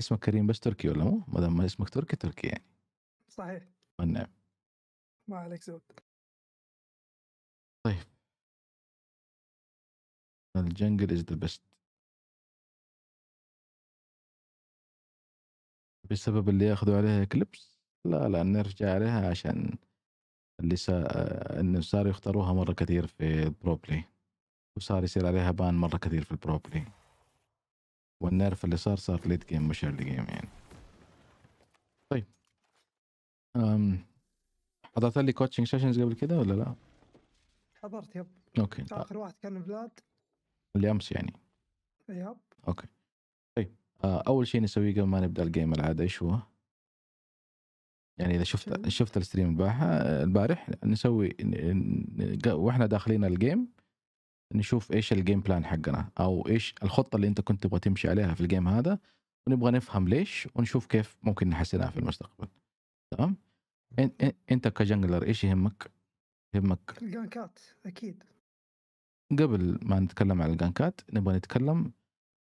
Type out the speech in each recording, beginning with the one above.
اسمك كريم بس تركي ولا مو؟ ما دام ما اسمك تركي تركي يعني صحيح والنعم ما عليك زود طيب الجنجل از ذا بيست بسبب اللي ياخذوا عليها كليبس لا لا نرجع عليها عشان اللي سا... آه، انه صاروا يختاروها مره كثير في البروبلي وصار يصير عليها بان مره كثير في البروبلي والنيرف اللي صار صار ليت جيم مش ايرلي جيم يعني طيب أم حضرت لي كوتشنج سيشنز قبل كده ولا لا؟ حضرت يب اوكي اخر واحد كان فلاد اللي امس يعني يب اوكي طيب آه، اول شيء نسويه قبل ما نبدا الجيم العاده ايش هو؟ يعني اذا شفت شفت الستريم البارحه آه، البارح نسوي واحنا داخلين الجيم نشوف ايش الجيم بلان حقنا او ايش الخطه اللي انت كنت تبغى تمشي عليها في الجيم هذا ونبغى نفهم ليش ونشوف كيف ممكن نحسنها في المستقبل تمام انت كجنجلر ايش يهمك يهمك الجانكات اكيد قبل ما نتكلم عن الجانكات نبغى نتكلم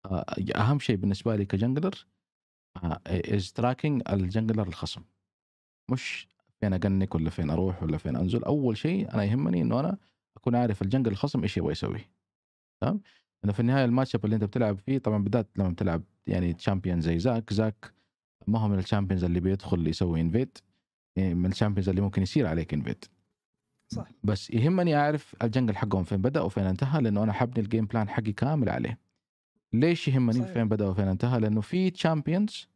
آه، اهم شيء بالنسبه لي كجنجلر از تراكنج الجنجلر الخصم مش فين اقنك ولا فين اروح ولا فين انزل اول شيء انا يهمني انه انا اكون عارف الجنجل الخصم ايش يبغى يسوي تمام لانه في النهايه الماتش اب اللي انت بتلعب فيه طبعا بالذات لما بتلعب يعني تشامبيون زي زاك زاك ما هو من الشامبيونز اللي بيدخل يسوي انفيت يعني من الشامبيونز اللي ممكن يصير عليك انفيت صح بس يهمني اعرف الجنجل حقهم فين بدا وفين انتهى لانه انا حبني الجيم بلان حقي كامل عليه ليش يهمني صحيح. فين بدا وفين انتهى لانه في تشامبيونز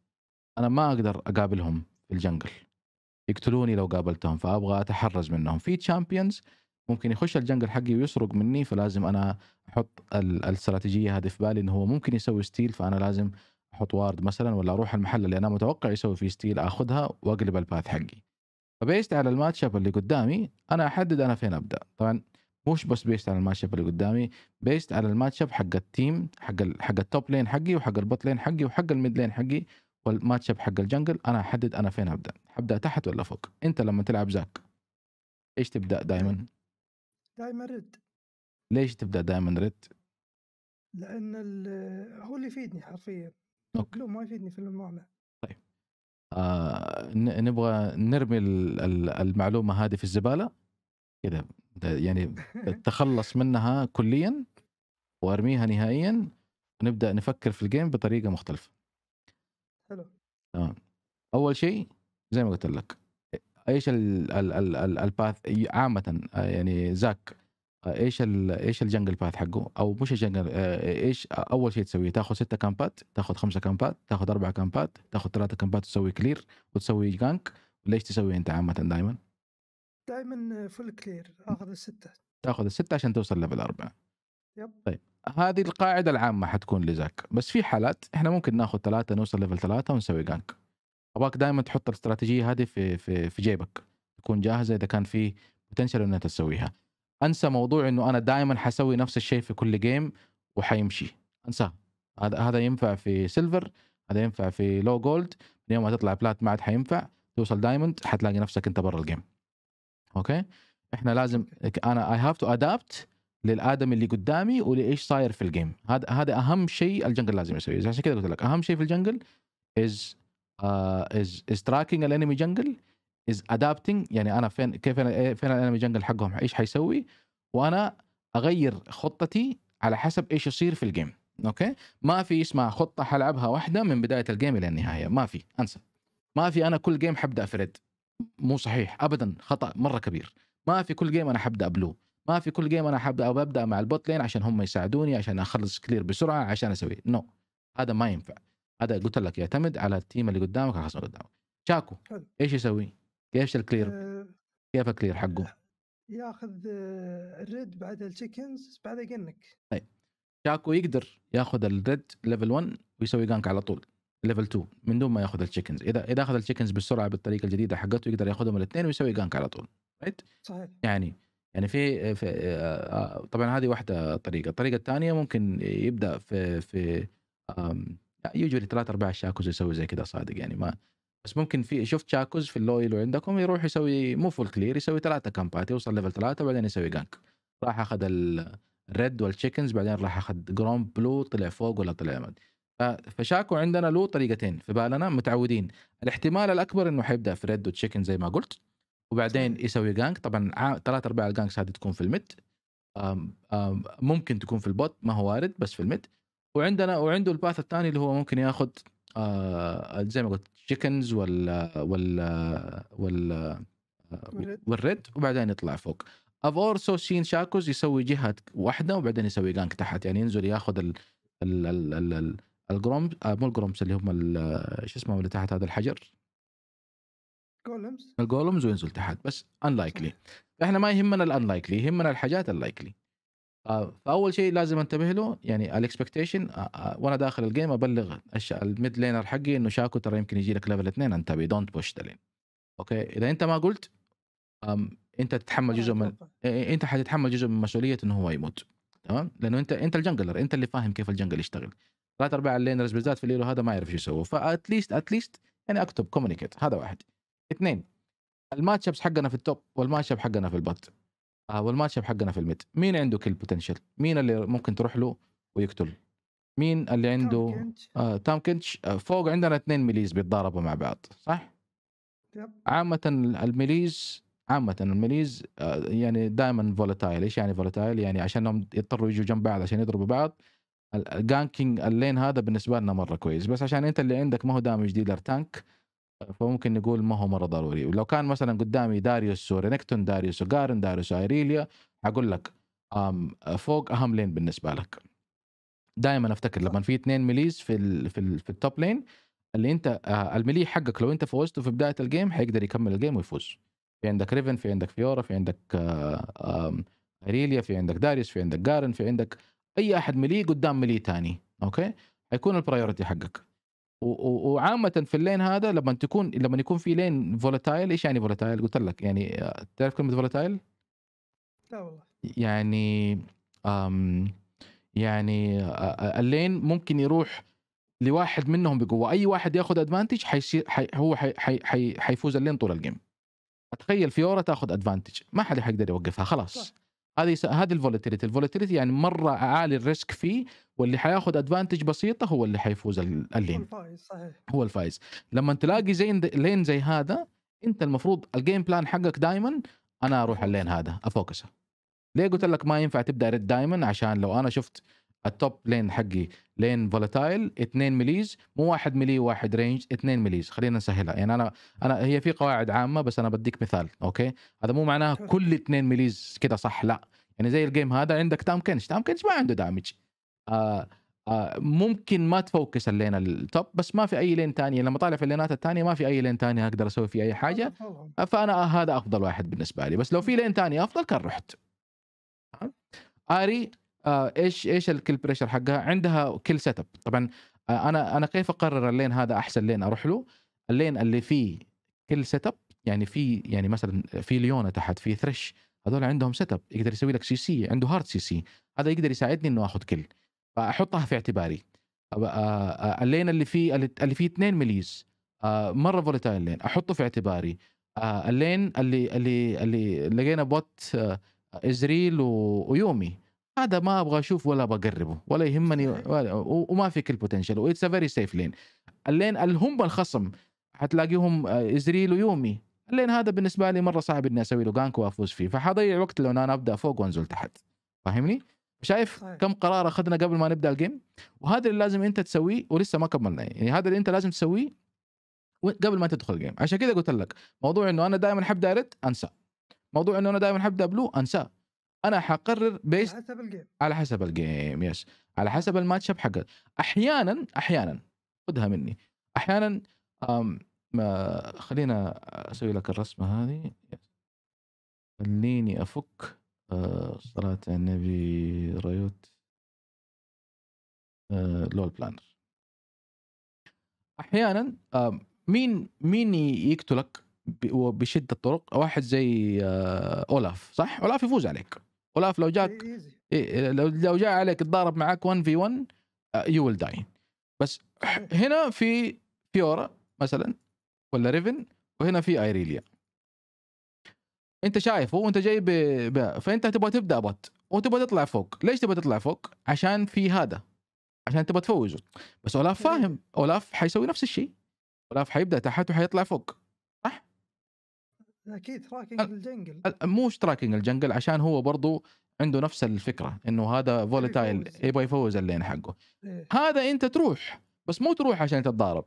انا ما اقدر اقابلهم في الجنجل يقتلوني لو قابلتهم فابغى اتحرز منهم في تشامبيونز ممكن يخش الجنجل حقي ويسرق مني فلازم انا احط الاستراتيجيه هذه في بالي انه هو ممكن يسوي ستيل فانا لازم احط وارد مثلا ولا اروح المحل اللي انا متوقع يسوي فيه ستيل اخذها واقلب الباث حقي فبيست على الماتش اب اللي قدامي انا احدد انا فين ابدا طبعا مش بس بيست على الماتش اب اللي قدامي بيست على الماتش اب حق التيم حق حق التوب لين حقي وحق البوت لين حقي وحق الميد لين حقي والماتش اب حق الجنجل انا احدد انا فين ابدا ابدا تحت ولا فوق انت لما تلعب زاك ايش تبدا دائما دائما رد ليش تبدا دائما رد؟ لان هو اللي يفيدني حرفيا أوكي. ما يفيدني في المعنى طيب آه نبغى نرمي المعلومه هذه في الزباله كذا يعني التخلص منها كليا وارميها نهائيا ونبدا نفكر في الجيم بطريقه مختلفه حلو تمام آه. اول شيء زي ما قلت لك ايش الباث عامه آه، يعني زاك آه، ايش ايش الجنجل باث حقه او مش الجنجل آه، ايش اول شيء تسويه تاخذ ستة كامبات تاخذ خمسة كامبات تاخذ أربعة كامبات تاخذ ثلاثة كامبات وتسوي كلير وتسوي جانك ليش تسوي انت عامه دائما؟ دائما فل كلير اخذ الستة تاخذ الستة عشان توصل ليفل أربعة يب طيب هذه القاعدة العامة حتكون لزاك بس في حالات احنا ممكن ناخذ ثلاثة نوصل ليفل ثلاثة ونسوي جانك ابغاك دائما تحط الاستراتيجيه هذه في في في جيبك تكون جاهزه اذا كان في بوتنشل انها تسويها انسى موضوع انه انا دائما حسوي نفس الشيء في كل جيم وحيمشي انساه هذا هذا ينفع في سيلفر هذا ينفع في لو جولد من يوم ما تطلع بلات ما عاد حينفع توصل دايموند حتلاقي نفسك انت برا الجيم اوكي احنا لازم انا اي هاف تو ادابت للادمي اللي قدامي ولايش صاير في الجيم هذا هذا اهم شيء الجنجل لازم يسويه عشان كذا قلت لك اهم شيء في الجنجل از از از تراكنج الانمي جنجل از ادابتنج يعني انا فين كيف أنا إيه، فين الانمي جنجل حقهم ايش حيسوي وانا اغير خطتي على حسب ايش يصير في الجيم اوكي ما في اسمها خطه حلعبها واحده من بدايه الجيم الى النهايه ما في انسى ما في انا كل جيم حبدا فريد مو صحيح ابدا خطا مره كبير ما في كل جيم انا حبدا بلو ما في كل جيم انا حبدا ابدا مع البوت لين عشان هم يساعدوني عشان اخلص كلير بسرعه عشان اسوي نو no. هذا ما ينفع هذا قلت لك يعتمد على التيم اللي قدامك على اللي قدامك شاكو حل. ايش يسوي؟ كيف الكلير؟ أه كيف الكلير حقه؟ ياخذ الريد آه، بعد التشيكنز بعد جنك طيب شاكو يقدر ياخذ الريد ليفل 1 ويسوي جانك على طول ليفل 2 من دون ما ياخذ التشيكنز اذا اذا اخذ التشيكنز بالسرعه بالطريقه الجديده حقته يقدر ياخذهم الاثنين ويسوي جانك على طول رايت صحيح يعني يعني في, في آه، آه، طبعا هذه واحده طريقه الطريقه الثانيه ممكن يبدا في في يوجوالي ثلاث ارباع الشاكوز يسوي زي كذا صادق يعني ما بس ممكن في شفت شاكوز في اللويل عندكم يروح يسوي مو فول كلير يسوي ثلاثه كامبات يوصل ليفل ثلاثه وبعدين يسوي جانك راح اخذ الريد والتشيكنز بعدين راح اخذ جروم بلو طلع فوق ولا طلع ما فشاكو عندنا له طريقتين في بالنا متعودين الاحتمال الاكبر انه حيبدا في ريد وتشيكن زي ما قلت وبعدين يسوي جانك طبعا ثلاث ارباع الجانكس هذه تكون في الميد ممكن تكون في البوت ما هو وارد بس في الميد وعندنا وعنده الباث الثاني اللي هو ممكن ياخذ آه زي ما قلت تشيكنز وال وال وال والريد وبعدين يطلع فوق I've also seen شاكوز يسوي جهه واحده وبعدين يسوي جانك تحت يعني ينزل ياخذ ال ال ال ال ال الجروم آه مو الجرومز اللي هم آه، شو اسمه اللي تحت هذا الحجر جولمز الجولمز وينزل تحت بس انلايكلي احنا ما يهمنا الانلايكلي يهمنا الحاجات اللايكلي فاول شيء لازم انتبه له يعني الاكسبكتيشن وانا داخل الجيم ابلغ الميد لينر حقي انه شاكو ترى يمكن يجي لك ليفل اثنين انتبه دونت بوش ذا لين اوكي اذا انت ما قلت انت تتحمل جزء من انت حتتحمل جزء من مسؤوليه انه هو يموت تمام لانه انت انت الجنجلر انت اللي فاهم كيف الجنجل يشتغل ثلاث ارباع اللينرز بالذات في الليلو هذا ما يعرف شو يسوي فاتليست اتليست يعني اكتب كوميونيكيت هذا واحد اثنين الماتش حقنا في التوب والماتش حقنا في البط آه، والماتش اب حقنا في الميد مين عنده كل بوتنشل مين اللي ممكن تروح له ويقتل مين اللي عنده تام كنتش, آه، تام كنتش. آه، فوق عندنا اثنين ميليز بيتضاربوا مع بعض صح يب. عامة الميليز عامة الميليز آه، يعني دائما فولاتايل ايش يعني فولاتايل يعني عشانهم يضطروا يجوا جنب بعض عشان يضربوا بعض الجانكينج اللين هذا بالنسبه لنا مره كويس بس عشان انت اللي عندك ما هو دامج ديلر تانك فممكن نقول ما هو مره ضروري ولو كان مثلا قدامي داريوس ورينكتون داريوس وقارن داريوس وايريليا اقول لك فوق اهم لين بالنسبه لك دائما افتكر لما في اثنين ميليز في الـ في, الـ في التوب لين اللي انت آه، الملي حقك لو انت فوزته في بدايه الجيم حيقدر يكمل الجيم ويفوز في عندك ريفن في عندك فيورا في عندك آه، ايريليا في عندك داريوس في عندك جارن في عندك اي احد ملي قدام ملي ثاني اوكي حيكون البرايورتي حقك وعامه في اللين هذا لما تكون لما يكون في لين فولاتايل ايش يعني فولاتايل قلت لك يعني آه، تعرف كلمه فولاتايل لا والله يعني أم يعني آه، آه، اللين ممكن يروح لواحد منهم بقوه اي واحد ياخذ ادفانتج حيصير حي هو حي حي حيفوز اللين طول الجيم اتخيل فيورا تاخذ ادفانتج ما حد حيقدر يوقفها خلاص صح. هذه هذه الفولاتيليتي الفولاتيليتي يعني مره عالي الريسك فيه واللي حياخذ ادفانتج بسيطه هو اللي حيفوز اللين هو الفايز صحيح هو الفايز لما تلاقي زي لين زي هذا انت المفروض الجيم بلان حقك دائما انا اروح اللين هذا افوكسه ليه قلت لك ما ينفع تبدا ريد دايما عشان لو انا شفت التوب لين حقي لين فولاتايل 2 مليز مو 1 ملي واحد رينج 2 مليز خلينا نسهلها يعني انا انا هي في قواعد عامه بس انا بديك مثال اوكي هذا مو معناه كل 2 مليز كده صح لا يعني زي الجيم هذا عندك تام كنش تام كنش ما عنده دامج آه آه ممكن ما تفوكس اللين التوب بس ما في اي لين ثانيه لما طالع في اللينات الثانيه ما في اي لين ثانيه اقدر اسوي فيه اي حاجه آه، فانا هذا افضل واحد بالنسبه لي بس لو في لين ثانيه افضل كان رحت آه. اري آه ايش ايش الكل بريشر حقها عندها كل سيت اب طبعا آه، انا انا كيف اقرر اللين هذا احسن لين اروح له اللين اللي فيه كل سيت اب يعني في يعني مثلا في ليونا تحت في ثريش هذول عندهم سيت اب يقدر يسوي لك سي سي عنده هارد سي سي هذا يقدر يساعدني انه اخذ كل فاحطها في اعتباري آه، آه، اللين اللي فيه اللي فيه 2 مليز آه، مره فولتايل لين احطه في اعتباري اللين اللي اللي اللي لقينا بوت ازريل ويومي هذا ما ابغى اشوف ولا بقربه ولا يهمني ولا وما في كل بوتنشل واتس فيري سيف لين اللين اللي هم الخصم حتلاقيهم ازريل ويومي لين هذا بالنسبه لي مره صعب اني اسوي له جانك وافوز فيه فحضيع وقت لو انا ابدا فوق وانزل تحت فاهمني؟ شايف طيب. كم قرار اخذنا قبل ما نبدا الجيم وهذا اللي لازم انت تسويه ولسه ما كملنا يعني هذا اللي انت لازم تسويه قبل ما تدخل الجيم عشان كذا قلت لك موضوع انه انا دائما حبدا ريد انسى موضوع انه انا دائما حبدا بلو انسى انا حقرر بيس على حسب الجيم على حسب الجيم يس على حسب الماتش اب حقك احيانا احيانا خذها مني احيانا ما خلينا اسوي لك الرسمه هذه خليني افك آه، صلاة النبي ريوت آه، لول بلانر احيانا آه، مين مين يقتلك بشده الطرق واحد زي اولاف صح اولاف يفوز عليك اولاف لو جاك لو لو جاء عليك تضارب معاك 1 في 1 يو ويل داي بس هنا في فيورا مثلا ولا ريفن وهنا في ايريليا انت شايفه وانت جاي ب... ب... فانت تبغى تبدا بط وتبغى تطلع فوق ليش تبغى تطلع فوق عشان في هذا عشان تبغى تفوزه بس اولاف فاهم اولاف حيسوي نفس الشيء اولاف حيبدا تحت وحيطلع فوق صح اكيد تراكنج الجنجل مو تراكنج الجنجل عشان هو برضو عنده نفس الفكره انه هذا فولتايل يبغى يفوز اللين حقه إيه. هذا انت تروح بس مو تروح عشان تتضارب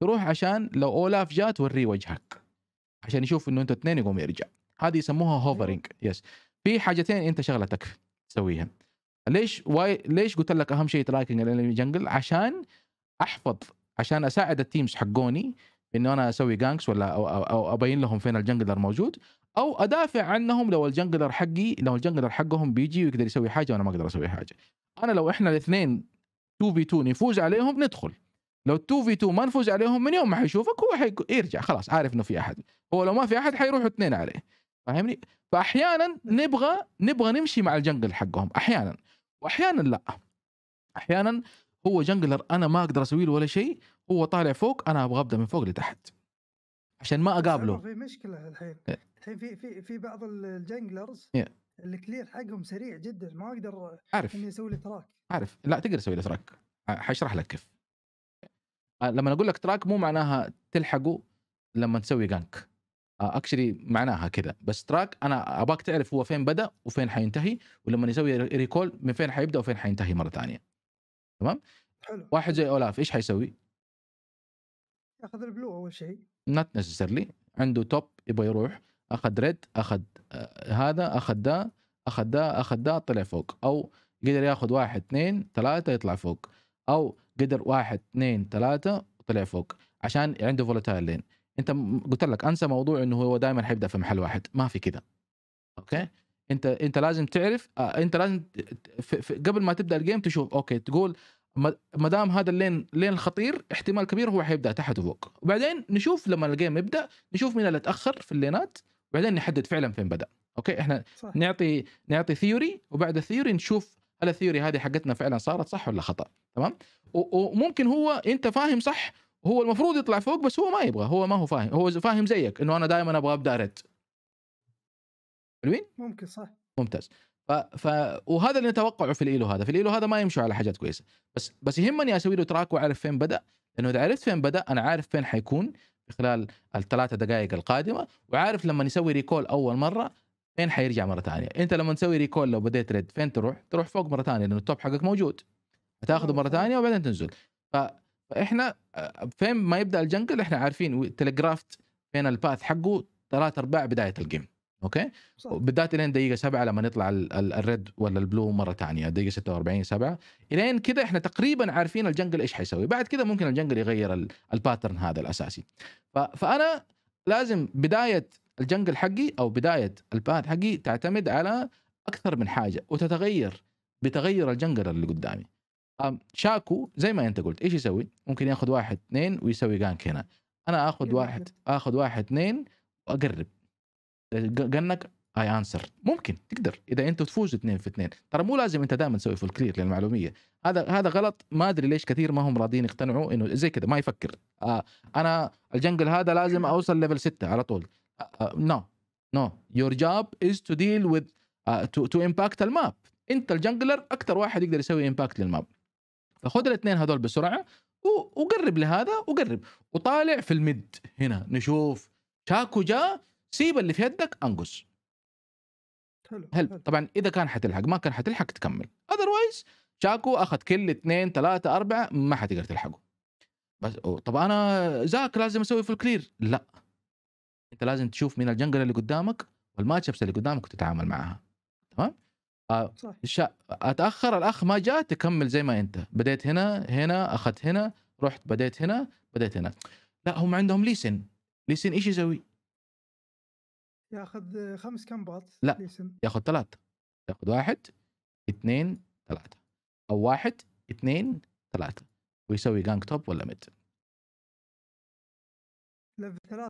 تروح عشان لو اولاف جاء توريه وجهك عشان يشوف انه انت اثنين يقوم يرجع هذه يسموها هوفرنج أيوه. يس في حاجتين انت شغلتك تسويها ليش واي ليش قلت لك اهم شيء تراكنج الانمي جنجل عشان احفظ عشان اساعد التيمز حقوني انه انا اسوي جانكس ولا أو, أو ابين لهم فين الجنجلر موجود او ادافع عنهم لو الجنجلر حقي لو الجنجلر حقهم بيجي ويقدر يسوي حاجه وانا ما اقدر اسوي حاجه انا لو احنا الاثنين 2 في 2 نفوز عليهم ندخل لو 2 في 2 ما نفوز عليهم من يوم ما حيشوفك هو حيرجع خلاص عارف انه في احد هو لو ما في احد حيروحوا اثنين عليه فاهمني فاحيانا نبغى نبغى نمشي مع الجنجل حقهم احيانا واحيانا لا احيانا هو جنجلر انا ما اقدر اسوي له ولا شيء هو طالع فوق انا ابغى ابدا من فوق لتحت عشان ما اقابله في مشكله الحين إيه. الحين في في في بعض الجنجلرز إيه. الكلير حقهم سريع جدا ما اقدر عارف اني اسوي له تراك عارف لا تقدر تسوي له تراك حاشرح لك كيف آه، لما اقول لك تراك مو معناها تلحقه لما تسوي جانك اكشلي معناها كذا بس تراك انا اباك تعرف هو فين بدا وفين حينتهي ولما يسوي ريكول من فين حيبدا وفين حينتهي مره ثانيه تمام حلو واحد زي اولاف ايش حيسوي؟ ياخذ البلو اول شيء نوت نيسيسيرلي عنده توب يبغى يروح اخذ ريد اخذ آه، هذا اخذ ده اخذ ده اخذ ده طلع فوق او قدر ياخذ واحد اثنين ثلاثه يطلع فوق او قدر واحد اثنين ثلاثه وطلع فوق عشان عنده فولاتايل لين انت قلت لك انسى موضوع انه هو دائما حيبدا في محل واحد ما في كذا اوكي انت انت لازم تعرف آه انت لازم في في قبل ما تبدا الجيم تشوف اوكي تقول ما دام هذا اللين لين الخطير احتمال كبير هو حيبدا تحت وفوق وبعدين نشوف لما الجيم يبدا نشوف مين اللي تاخر في اللينات وبعدين نحدد فعلا فين بدا اوكي احنا صح. نعطي نعطي ثيوري وبعد الثيوري نشوف هل الثيوري هذه حقتنا فعلا صارت صح ولا خطا تمام وممكن هو انت فاهم صح هو المفروض يطلع فوق بس هو ما يبغى هو ما هو فاهم هو فاهم زيك انه انا دائما ابغى ابدا رد حلوين ممكن صح ممتاز ف... ف... وهذا اللي نتوقعه في الايلو هذا في الايلو هذا ما يمشوا على حاجات كويسه بس بس يهمني اسوي له تراك واعرف فين بدا لانه اذا عرفت فين بدا انا عارف فين حيكون خلال الثلاثة دقائق القادمة وعارف لما يسوي ريكول أول مرة فين حيرجع مره ثانيه انت لما تسوي ريكول لو بديت ريد فين تروح تروح فوق مره ثانيه لان التوب حقك موجود تاخذه مره ثانيه وبعدين تنزل ف... فاحنا آه، فين ما يبدا الجنكل احنا عارفين تلجرافت فين الباث حقه ثلاث ارباع بدايه الجيم اوكي بالذات الين دقيقه سبعه لما يطلع الريد ولا البلو مره ثانيه دقيقه 46 7 الين كذا احنا تقريبا عارفين الجنجل ايش حيسوي بعد كذا ممكن الجنجل يغير الباترن هذا الاساسي فانا لازم بدايه الجنجل حقي او بدايه الباث حقي تعتمد على اكثر من حاجه وتتغير بتغير الجنجل اللي قدامي شاكو زي ما انت قلت ايش يسوي؟ ممكن ياخذ واحد اثنين ويسوي جانك هنا انا اخذ واحد اخذ واحد اثنين واقرب جنك اي انسر ممكن تقدر اذا انت تفوزوا اثنين في اثنين ترى مو لازم انت دائما تسوي فول كلير للمعلوميه هذا هذا غلط ما ادري ليش كثير ما هم راضيين يقتنعوا انه زي كذا ما يفكر آه انا الجنجل هذا لازم اوصل ليفل 6 على طول نو نو يور جوب از تو ديل وذ تو امباكت الماب انت الجنجلر اكثر واحد يقدر يسوي امباكت للماب فخذ الاثنين هذول بسرعه وقرب لهذا وقرب وطالع في المد هنا نشوف شاكو جاء سيب اللي في يدك انقص حلو, طبعا اذا كان حتلحق ما كان حتلحق تكمل اذروايز شاكو اخذ كل اثنين ثلاثه اربعه ما حتقدر تلحقه بس طب انا زاك لازم اسوي في الكلير لا انت لازم تشوف مين الجنجل اللي قدامك والماتش اللي قدامك وتتعامل معاها تمام آه، صح. اتاخر الاخ ما جاء تكمل زي ما انت بديت هنا هنا اخذت هنا رحت بديت هنا بديت هنا لا هم عندهم ليسن ليسن ايش يسوي؟ ياخذ خمس كمبات لا ليسن. ياخذ ثلاث ياخذ واحد اثنين ثلاثة أو واحد اثنين ثلاثة ويسوي جانج توب ولا ميد ليفل ثلاثة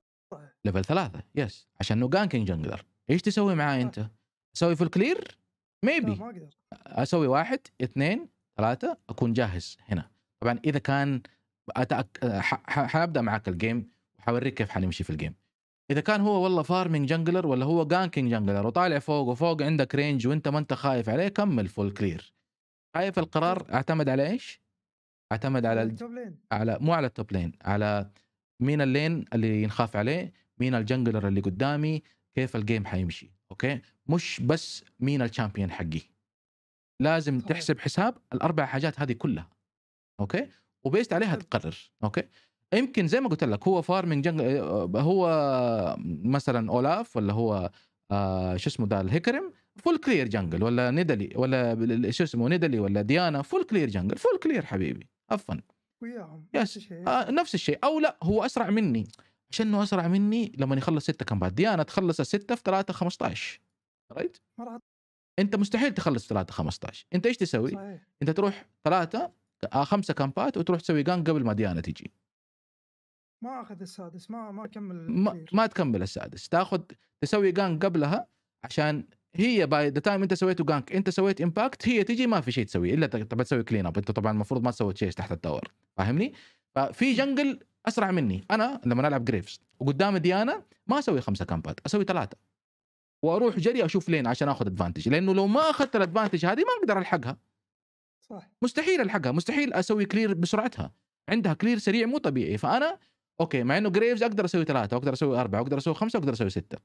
ليفل ثلاثة يس عشان انه جانكينج جنجلر ايش تسوي معاه انت؟ اسوي فول كلير؟ ميبي ما اقدر اسوي واحد اثنين ثلاثة اكون جاهز هنا طبعا اذا كان أتأك... ح... حنبدا معك الجيم وحوريك كيف حنمشي في الجيم اذا كان هو والله فارمنج جنجلر ولا هو جانكينج جنجلر وطالع فوق وفوق عندك رينج وانت ما انت خايف عليه كمل فول كلير خايف القرار طيب. اعتمد على ايش؟ اعتمد على التوب لين على مو على التوب لين على مين اللين اللي ينخاف عليه مين الجنجلر اللي قدامي كيف الجيم حيمشي اوكي مش بس مين الشامبيون حقي لازم تحسب حساب الاربع حاجات هذه كلها اوكي وبيست عليها تقرر اوكي يمكن زي ما قلت لك هو فارمنج جنج آه، هو مثلا اولاف ولا هو آه شو اسمه ده الهكرم فول كلير جنجل ولا ندلي ولا شو اسمه ندلي ولا ديانا فول كلير جنجل فول كلير حبيبي عفوا وياهم نفس الشيء آه نفس الشيء او لا هو اسرع مني عشان انه اسرع مني لما يخلص ستة كمبات ديانا تخلص الستة في 3 15 رايت؟ انت مستحيل تخلص 3 15 انت ايش تسوي؟ صحيح. انت تروح 3 آه، خمسة كامبات وتروح تسوي جان قبل ما ديانا تجي ما اخذ السادس ما ما كمل ما, ما تكمل السادس تاخذ تسوي جان قبلها عشان هي باي ذا تايم انت سويت جانك انت سويت امباكت هي تجي ما في شيء تسويه الا تبى تسوي كلين اب انت طبعا المفروض ما تسوي شيء تحت التاور فاهمني؟ ففي جنجل اسرع مني انا لما العب جريفز وقدام ديانا ما اسوي خمسه كامبات اسوي ثلاثه واروح جري اشوف لين عشان اخذ ادفانتج لانه لو ما اخذت الادفانتج هذه ما اقدر الحقها صح مستحيل الحقها مستحيل اسوي كلير بسرعتها عندها كلير سريع مو طبيعي فانا اوكي مع انه جريفز اقدر اسوي ثلاثه واقدر اسوي اربعه واقدر اسوي خمسه واقدر اسوي سته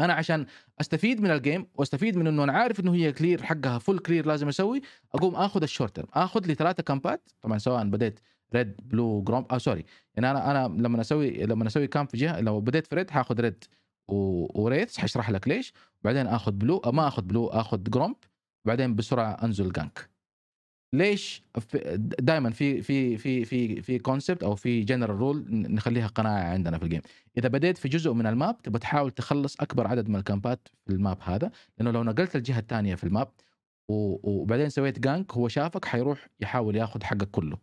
انا عشان استفيد من الجيم واستفيد من انه انا عارف انه هي كلير حقها فول كلير لازم اسوي اقوم اخذ الشورت اخذ لي ثلاثه كامبات طبعا سواء بديت ريد بلو جروم اه سوري يعني انا انا لما اسوي لما اسوي كامب في جهه لو بديت في ريد حاخذ ريد و... حشرح لك ليش بعدين اخذ بلو آه، ما اخذ بلو اخذ جرومب بعدين بسرعه انزل جانك ليش دائما في في في في في كونسبت او في جنرال رول نخليها قناعه عندنا في الجيم اذا بديت في جزء من الماب تبغى تحاول تخلص اكبر عدد من الكامبات في الماب هذا لانه لو نقلت الجهه الثانيه في الماب وبعدين سويت جانك هو شافك حيروح يحاول ياخذ حقك كله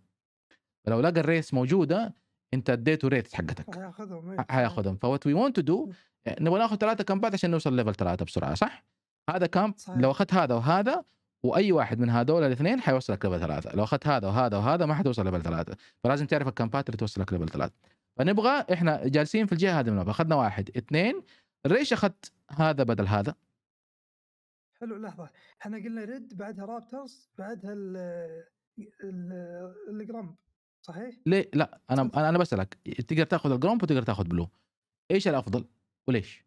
فلو لقى الريس موجوده انت اديته ريت حقتك حياخذهم هياخذهم إيه. فوات وي ونت تو دو نبغى ناخذ ثلاثه كامبات عشان نوصل ليفل ثلاثه بسرعه صح؟ هذا كامب صحيح. لو اخذت هذا وهذا واي واحد من هذول الاثنين حيوصلك ليفل ثلاثه لو اخذت هذا وهذا وهذا ما حتوصل ليفل ثلاثه فلازم تعرف الكامبات اللي توصلك ليفل ثلاثه فنبغى احنا جالسين في الجهه هذه من اخذنا واحد اثنين ليش اخذت هذا بدل هذا؟ حلو لحظه احنا قلنا ريد بعدها رابترز بعدها ال الجرامب صحيح؟ ليه لا انا انا بسالك تقدر تاخذ الجرامب وتقدر تاخذ بلو ايش الافضل وليش؟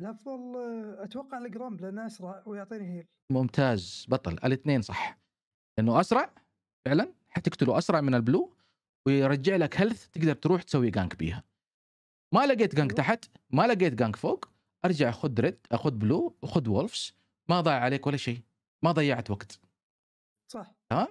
الافضل اتوقع الجرامب لانه اسرع ويعطيني هيل ممتاز بطل الاثنين صح لانه اسرع فعلا حتقتله اسرع من البلو ويرجع لك هيلث تقدر تروح تسوي جانك بيها ما لقيت جانك أيوه. تحت ما لقيت جانك فوق ارجع خذ ريد اخذ بلو وخذ وولفز ما ضاع عليك ولا شيء ما ضيعت وقت صح تمام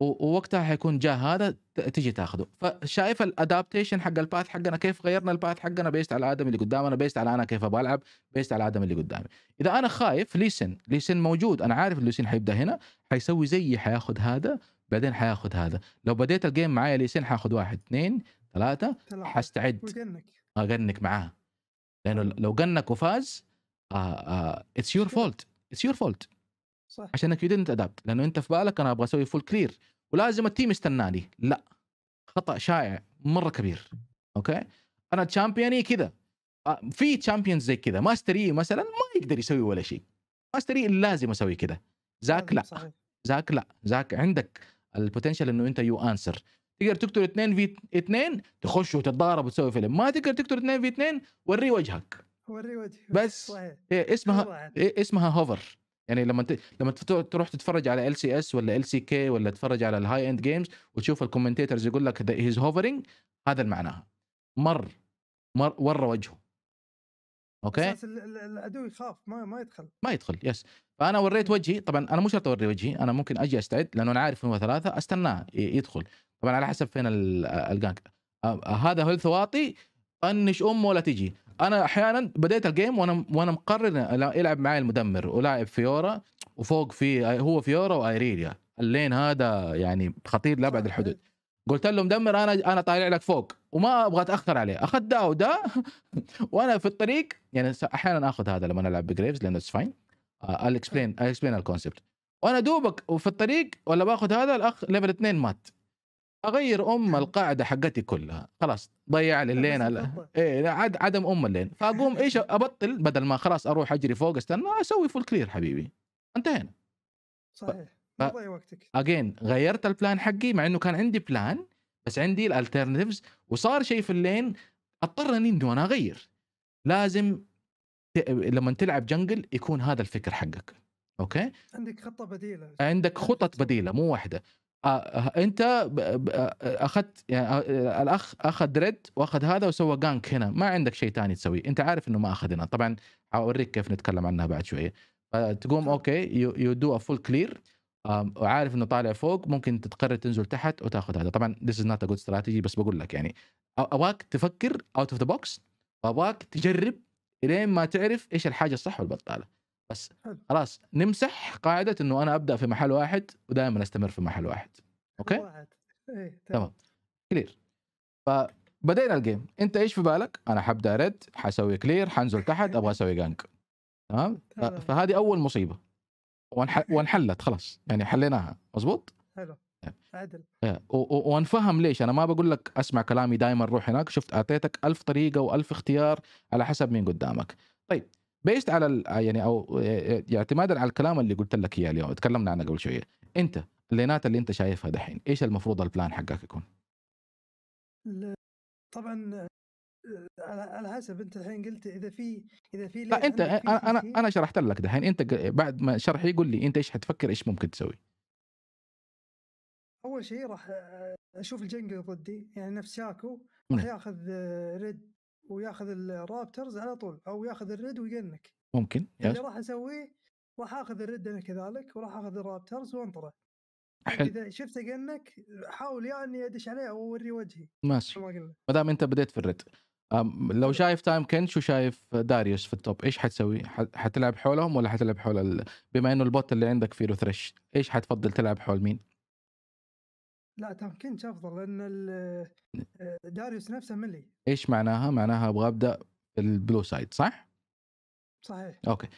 ووقتها حيكون جاء هذا تجي تاخذه فشايف الادابتيشن حق الباث حقنا كيف غيرنا الباث حقنا بيست على ادم اللي قدامنا بيست على انا كيف ابغى العب بيست على ادم اللي قدامي اذا انا خايف ليسن ليسن موجود انا عارف ليسن حيبدا هنا حيسوي زيي حياخذ هذا بعدين حياخذ هذا لو بديت الجيم معايا ليسن حاخذ واحد اثنين ثلاثه حستعد اغنك معاه لانه لو قنك وفاز اتس يور فولت اتس يور فولت صح عشانك يو ديدنت ادابت لانه انت في بالك انا ابغى اسوي فول كلير ولازم التيم يستناني لا خطا شائع مره كبير اوكي انا تشامبيوني كذا آه، في تشامبيونز زي كذا ماستري مثلا ما يقدر يسوي ولا شيء ماستري لازم اسوي كذا زاك لا زاك لا زاك عندك البوتنشال انه انت يو انسر تقدر تقتل اثنين في اثنين تخش وتتضارب وتسوي فيلم ما تقدر تقتل اثنين في اثنين وري وجهك وري وجهك بس صحيح. إيه، اسمها إيه، اسمها هوفر يعني لما ت... لما تروح تتفرج على ال سي اس ولا ال سي كي ولا تتفرج على الهاي اند جيمز وتشوف الكومنتيترز يقول لك هيز هوفرنج هذا المعناها مر مر ور وجهه اوكي العدو يخاف ما ما يدخل ما يدخل يس فانا وريت وجهي طبعا انا مو شرط اوري وجهي انا ممكن اجي استعد لانه انا عارف انه ثلاثه استناه يدخل طبعا على حسب فين الجانك هذا هو الثواطي طنش امه ولا تجي انا احيانا بديت الجيم وانا وانا مقرر يلعب معي المدمر ولاعب فيورا وفوق في هو فيورا وايريليا اللين هذا يعني خطير لابعد الحدود قلت له مدمر انا انا طالع لك فوق وما ابغى اتاخر عليه اخذت ده وده وانا في الطريق يعني احيانا اخذ هذا لما العب بجريفز لانه اتس فاين اكسبلين اكسبلين الكونسبت وانا دوبك وفي الطريق ولا باخذ هذا الاخ ليفل اثنين مات اغير ام القاعده حقتي كلها خلاص ضيع لي طيب، اللين ايه عد عدم ام اللين فاقوم ايش ابطل بدل ما خلاص اروح اجري فوق استنى اسوي فول كلير حبيبي انتهينا صحيح ف... ضيع وقتك اجين غيرت البلان حقي مع انه كان عندي بلان بس عندي الالترناتيفز وصار شيء في اللين اضطر اني انه انا اغير لازم ت... لما تلعب جنجل يكون هذا الفكر حقك اوكي عندك خطه بديله عندك خطط بديله مو واحده آه، آه، انت آه، اخذت يعني الاخ اخذ ريد واخذ هذا وسوى جانك هنا ما عندك شيء ثاني تسويه انت عارف انه ما اخذ هنا طبعا اوريك كيف نتكلم عنها بعد شويه فتقوم اوكي يو دو فول كلير وعارف انه طالع فوق ممكن تقرر تنزل تحت وتاخذ هذا طبعا ذيس از نوت ا جود استراتيجي بس بقول لك يعني ابغاك تفكر اوت اوف ذا بوكس وابغاك تجرب الين ما تعرف ايش الحاجه الصح والبطاله بس خلاص نمسح قاعده انه انا ابدا في محل واحد ودائما استمر في محل واحد اوكي ايه تمام كلير فبدينا الجيم انت ايش في بالك انا حبدا ريد حسوي كلير حنزل تحت ابغى اسوي جانك تمام فهذه اول مصيبه وانحلت خلاص يعني حليناها مزبوط حلو طيب. عدل آه. وانفهم ليش انا ما بقول لك اسمع كلامي دائما روح هناك شفت اعطيتك ألف طريقه وألف اختيار على حسب مين قدامك طيب بيست على آه، يعني او آه، آه، اعتمادا على الكلام اللي قلت لك اياه اليوم تكلمنا عنه قبل شويه انت اللينات اللي انت شايفها دحين ايش المفروض البلان حقك يكون؟ طبعا على حسب انت الحين قلت اذا في اذا في لا انت انا انا, أنا, أنا شرحت لك دحين انت بعد ما شرحي قول لي انت ايش حتفكر ايش ممكن تسوي؟ اول شيء راح اشوف الجنجل ضدي يعني نفس شاكو راح ياخذ ريد وياخذ الرابترز على طول او ياخذ الريد ويقنك ممكن اللي راح اسويه راح اخذ الريد انا كذلك وراح اخذ الرابترز وانطره اذا شفته قنك حاول يا اني ادش عليه او اوري وجهي ماشي ما دام انت بديت في الريد لو شايف تايم كنش وشايف داريوس في التوب ايش حتسوي؟ حتلعب حولهم ولا حتلعب حول ال... بما انه البوت اللي عندك فيه ثريش ايش حتفضل تلعب حول مين؟ لا تام كنت افضل لان آه، داريوس نفسه ملي ايش معناها؟ معناها ابغى ابدا البلو سايد صح؟ صحيح اوكي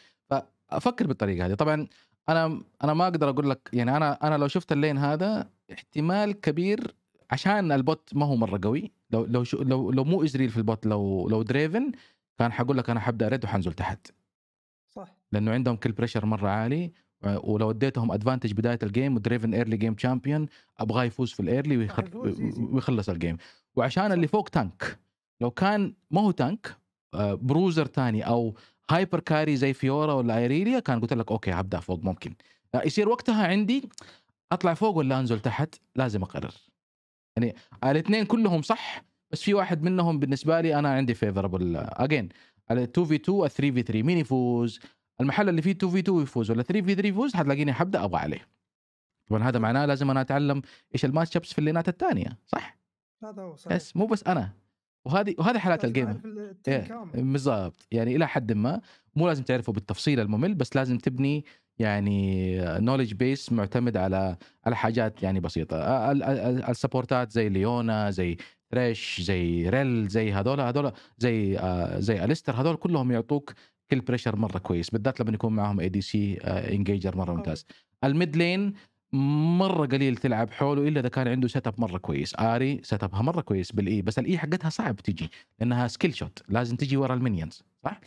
فافكر بالطريقه هذه طبعا انا انا ما اقدر اقول لك يعني انا انا لو شفت اللين هذا احتمال كبير عشان البوت ما هو مره قوي لو لو شو لو, لو مو ازريل في البوت لو لو دريفن كان حقول لك انا حبدا ريد وحنزل تحت صح لانه عندهم كل بريشر مره عالي آه، ولو اديتهم ادفانتج بدايه الجيم ودريفن ايرلي جيم تشامبيون ابغاه يفوز في الايرلي آه، ويخلص الجيم وعشان اللي فوق تانك لو كان ما هو تانك آه، بروزر تاني او هايبر كاري زي فيورا ولا ايريليا كان قلت لك اوكي هبدا فوق ممكن يصير وقتها عندي اطلع فوق ولا انزل تحت لازم اقرر يعني الاثنين كلهم صح بس في واحد منهم بالنسبه لي انا عندي فيفربل اجين على 2 في 2 3 في 3 مين يفوز المحل اللي فيه 2 في 2 يفوز ولا 3 في 3 يفوز حتلاقيني حبدا ابغى عليه طبعا هذا معناه لازم انا اتعلم ايش الماتش ابس في اللينات الثانيه صح؟ هذا هو صحيح بس مو بس انا وهذه وهذه حالات الجيم إيه، بالضبط يعني الى حد ما مو لازم تعرفه بالتفصيل الممل بس لازم تبني يعني نولج بيس معتمد على على حاجات يعني بسيطه السبورتات زي ليونا زي ريش زي ريل زي هذول هذول زي آه، زي اليستر هذول كلهم يعطوك هيل بريشر مره كويس بالذات لما يكون معهم اي دي سي انجيجر مره ممتاز الميد لين مره قليل تلعب حوله الا اذا كان عنده سيت اب مره كويس اري سيت ابها مره كويس بالاي بس الاي حقتها صعب تجي لانها سكيل شوت لازم تجي ورا المينيونز صح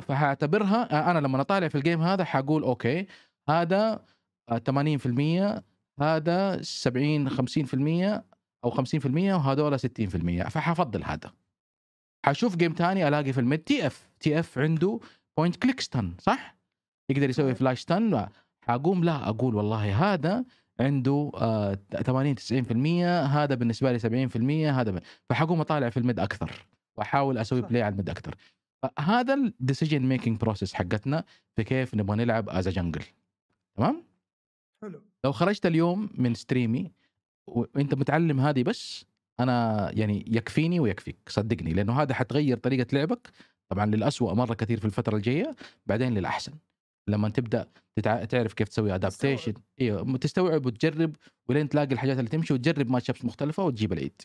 فهعتبرها آه، انا لما اطالع في الجيم هذا حقول اوكي هذا 80% آه، هذا 70 50% او 50% وهذول 60% فحفضل هذا حشوف جيم ثاني الاقي في الميد تي اف تي اف عنده بوينت كليك ستان صح؟ يقدر يسوي فلاش ستان حقوم لا اقول والله هذا عنده آه 80 90% هذا بالنسبه لي 70% هذا فحقوم اطالع في الميد اكثر واحاول اسوي بلاي على الميد اكثر هذا الديسيجن ميكنج بروسيس حقتنا في كيف نبغى نلعب از جنجل تمام؟ حلو لو خرجت اليوم من ستريمي وانت متعلم هذه بس انا يعني يكفيني ويكفيك صدقني لانه هذا حتغير طريقه لعبك طبعا للأسوأ مره كثير في الفتره الجايه بعدين للاحسن لما تبدا تتع... تعرف كيف تسوي ادابتيشن ايوه تستوعب وتجرب ولين تلاقي الحاجات اللي تمشي وتجرب ماتش مختلفه وتجيب العيد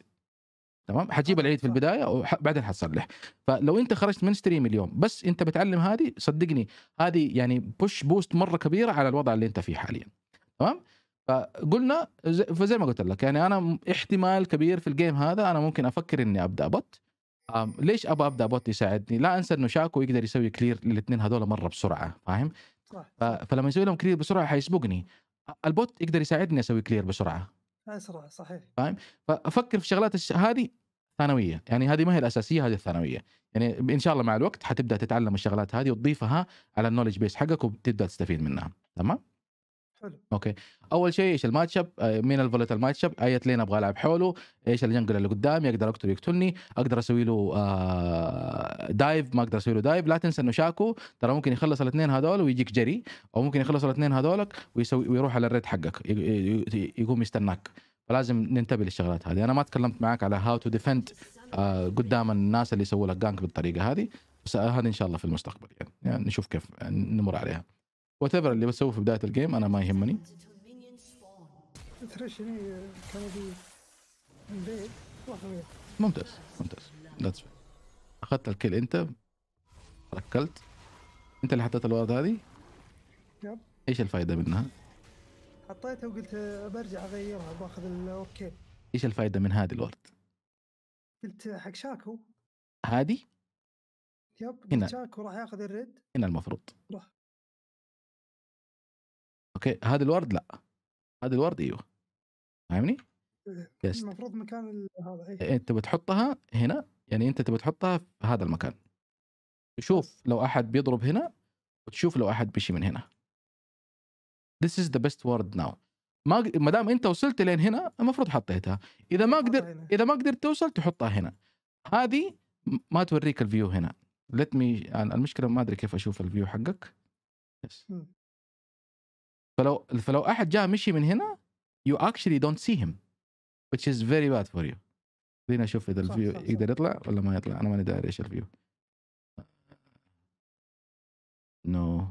تمام حتجيب العيد في البدايه وبعدين حتصلح فلو انت خرجت من ستريم اليوم بس انت بتعلم هذه صدقني هذه يعني بوش بوست مره كبيره على الوضع اللي انت فيه حاليا تمام فقلنا فزي ما قلت لك يعني انا احتمال كبير في الجيم هذا انا ممكن افكر اني ابدا بط ليش ابى ابدا بوت يساعدني؟ لا انسى انه شاكو يقدر يسوي كلير للاثنين هذول مره بسرعه فاهم؟ فلما يسوي لهم كلير بسرعه حيسبقني البوت يقدر يساعدني اسوي كلير بسرعه اسرع صحيح فاهم؟ فافكر في الش... هذه ثانويه يعني هذه ما هي الاساسيه هذه الثانويه يعني ان شاء الله مع الوقت حتبدا تتعلم الشغلات هذه وتضيفها على النولج بيس حقك وبتبدا تستفيد منها تمام؟ حلو اوكي اول شيء ايش الماتش اب آه، مين الفوليت الماتش اب اي لين ابغى العب حوله ايش الجنجل اللي قدامي اقدر اقتل يقتلني اقدر اسوي له آه دايف ما اقدر اسوي له دايف لا تنسى انه شاكو ترى ممكن يخلص الاثنين هذول ويجيك جري او ممكن يخلص الاثنين هذولك ويسوي ويروح على الريد حقك يقوم يستناك فلازم ننتبه للشغلات هذه انا ما تكلمت معك على هاو تو ديفند قدام الناس اللي يسووا لك جانك بالطريقه هذه بس آه، هذه ان شاء الله في المستقبل يعني, يعني نشوف كيف نمر عليها وات اللي بسويه في بدايه الجيم انا ما يهمني ممتاز ممتاز ذاتس اخذت الكل انت ركلت انت اللي حطيت الورد هذه يب ايش الفائده منها حطيتها وقلت برجع اغيرها باخذ الاوكي ايش الفائده من هذه الورد قلت حق شاكو هذه؟ يب هنا شاكو راح ياخذ الريد هنا المفروض اوكي هذا الورد لا هذا الورد ايوه فاهمني؟ إيه، المفروض مكان هذا أيوه. إيه؟ انت بتحطها هنا يعني انت تبي تحطها في هذا المكان تشوف لو احد بيضرب هنا وتشوف لو احد بيشي من هنا This is the best word now ما ما دام انت وصلت لين هنا المفروض حطيتها اذا ما قدر اذا ما قدرت توصل تحطها هنا هذه ما توريك الفيو هنا ليت مي المشكله ما ادري كيف اشوف الفيو حقك يس فلو فلو احد جاء مشي من هنا يو اكشلي دونت سي هيم which is very bad for you خلينا نشوف اذا الفيو يقدر يطلع ولا ما يطلع انا ماني داري ايش الفيو نو no.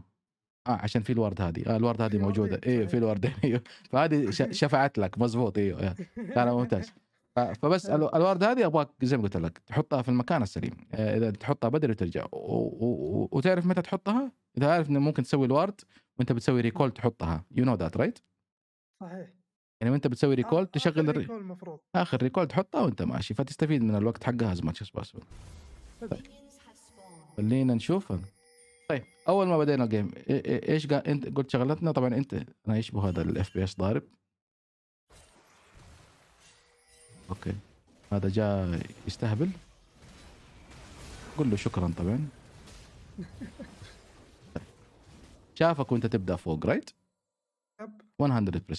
اه عشان في الورد هذه آه الورد هذه موجوده ايوه في الورد إيه، ايوه فهذه شفعت لك مزبوط ايوه كان ممتاز فبس آه. الورد هذه ابغاك زي ما قلت لك تحطها في المكان السليم آه، اذا تحطها بدري وترجع وتعرف متى تحطها اذا عارف انه ممكن تسوي الورد وانت بتسوي ريكول تحطها يو نو ذات رايت صحيح يعني وانت بتسوي ريكول آخر تشغل آخر ريكول المفروض اخر ريكول تحطها وانت ماشي فتستفيد من الوقت حقها از ماتش از باسبل طيب خلينا نشوف طيب اول ما بدينا الجيم ايش قا... انت قلت شغلتنا طبعا انت انا يشبه هذا الاف بي اس ضارب اوكي هذا جاء يستهبل قل له شكرا طبعا شافك وانت تبدا فوق رايت؟ right?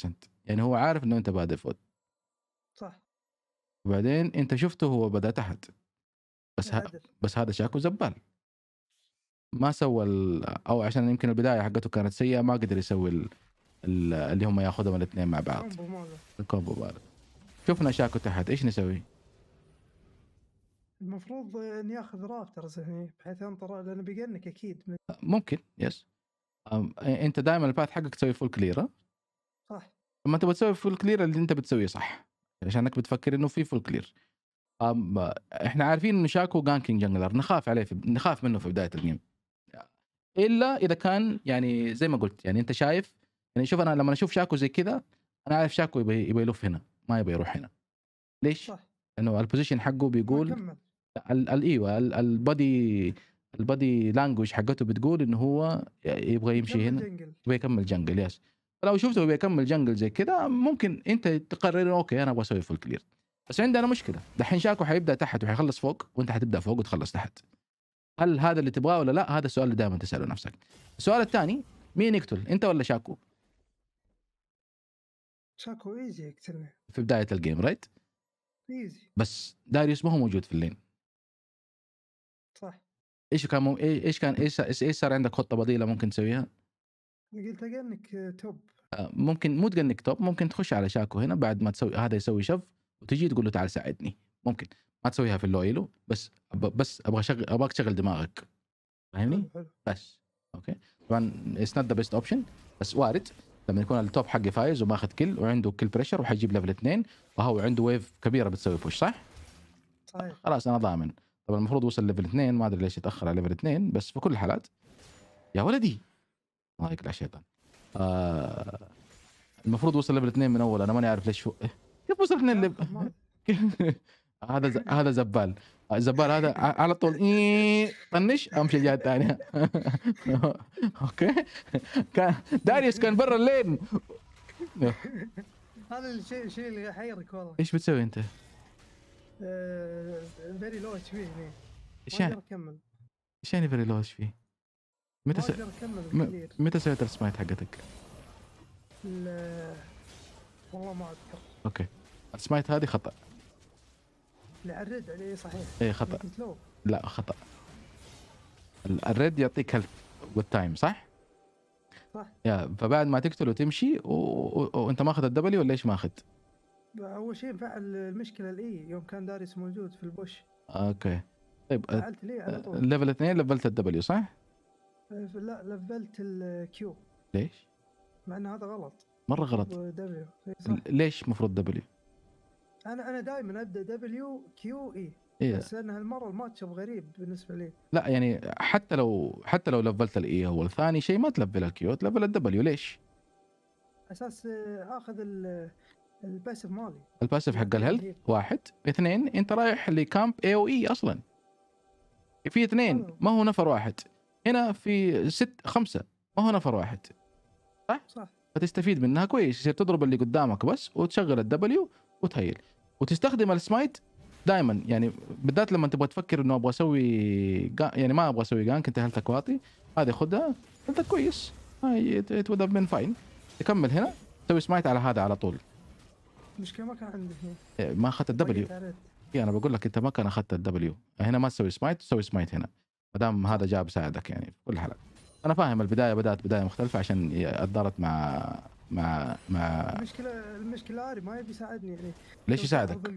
100% يعني هو عارف انه انت بادئ فوق صح وبعدين انت شفته هو بدا تحت بس ه... بس هذا شاكو زبال ما سوى ال... او عشان يمكن البدايه حقته كانت سيئه ما قدر يسوي ال... اللي هم ياخذهم الاثنين مع بعض الكومبو ماله شفنا شاكو تحت ايش نسوي؟ المفروض ان ياخذ رافترز هني بحيث ينطر لانه بيقنك اكيد من... ممكن يس انت دائما الباث حقك تسوي فول كلير صح لما تبغى تسوي فول كلير اللي انت بتسويه صح عشانك بتفكر انه في فول كلير احنا عارفين انه شاكو جانكينج جنجلر نخاف عليه في نخاف منه في بدايه الجيم الا اذا كان يعني زي ما قلت يعني انت شايف يعني شوف انا لما اشوف شاكو زي كذا انا عارف شاكو يبي يبي يلف هنا ما يبي يروح هنا ليش؟ صح. لانه البوزيشن حقه بيقول ايوه البادي البادي لانجوج حقته بتقول انه هو يبغى يمشي هنا ويكمل جنجل يس فلو شفته بيكمل جنجل زي كذا ممكن انت تقرر اوكي انا ابغى اسوي فول كلير بس عندي انا مشكله دحين شاكو حيبدا تحت وحيخلص فوق وانت حتبدا فوق وتخلص تحت هل هذا اللي تبغاه ولا لا هذا السؤال اللي دائما تساله نفسك السؤال الثاني مين يقتل انت ولا شاكو شاكو ايزي يقتلني في بدايه الجيم رايت ايزي بس داريوس ما هو موجود في اللين صح ايش كان مم... إيه، ايش كان ايش ايش صار عندك خطه بديله ممكن تسويها؟ قلت انك توب آه، ممكن مو تقنك توب ممكن تخش على شاكو هنا بعد ما تسوي هذا يسوي شف وتجي تقول له تعال ساعدني ممكن ما تسويها في اللويلو بس بس ابغى شغل ابغاك تشغل دماغك فاهمني؟ بس اوكي طبعا اتس نوت ذا بيست اوبشن بس وارد لما يكون التوب حقي فايز وماخذ كل وعنده كل بريشر وحيجيب ليفل اثنين وهو عنده ويف كبيره بتسوي بوش صح؟ صحيح خلاص انا ضامن طبعا المفروض وصل ليفل 2 ما ادري ليش يتاخر على ليفل 2 بس في كل الحالات يا ولدي الله يقلع الشيطان آه المفروض وصل ليفل 2 من اول انا ماني عارف ليش هو إيه، كيف وصل اثنين ليفل هذا ز... هذا زبال آه، الزبال هذا على طول إيه، طنش امشي الجهه الثانيه اوكي كان داريوس كان برا اللين هذا الشيء الشيء اللي يحيرك والله ايش بتسوي انت؟ فيري لو اتش بي هنا ايش يعني؟ اكمل ايش يعني فيري لو اتش بي؟ متى س... م... متى سويت السمايت حقتك؟ لا والله ما اذكر اوكي السمايت هذه خطا لا الريد عليه صحيح اي خطا لا خطا الريد يعطيك هيلث والتايم صح؟ صح يا فبعد ما تقتل وتمشي و... و... وانت ماخذ الدبليو ولا ايش ماخذ؟ اول شيء فعل المشكله الاي يوم كان داريس موجود في البوش اوكي طيب فعلت لي على طول ليفل اثنين لفلت الدبليو صح؟ أه، لا لفلت الكيو ليش؟ مع ان هذا غلط مره غلط دبليو إيه، ليش المفروض دبليو؟ انا انا دائما ابدا دبليو كيو اي إيه. بس لان هالمره الماتش غريب بالنسبه لي لا يعني حتى لو حتى لو لفلت الاي اول ثاني شيء ما تلفل الكيو تلفل الدبليو ليش؟ اساس آه، اخذ الباسف مالي الباسف حق الهيلث واحد اثنين انت رايح لكامب اي او اي اصلا في اثنين ما هو نفر واحد هنا في ست خمسه ما هو نفر واحد صح؟ صح فتستفيد منها كويس يصير تضرب اللي قدامك بس وتشغل الدبليو وتهيل وتستخدم السمايت دائما يعني بالذات لما تبغى تفكر انه ابغى اسوي يعني ما ابغى اسوي جانك انت هلتك واطي هذه خذها هيلثك كويس هاي ات وود بين فاين تكمل هنا تسوي سمايت على هذا على طول المشكله ما كان عندي هنا إيه، ما اخذت الدبليو اي انا بقول لك انت ما كان اخذت الدبليو هنا ما تسوي سمايت تسوي سمايت هنا ما دام هذا جاب ساعدك يعني في كل حلقه انا فاهم البدايه بدات بدايه مختلفه عشان اتضارت مع مع مع المشكله المشكله عاري ما يبي يساعدني يعني ليش يساعدك؟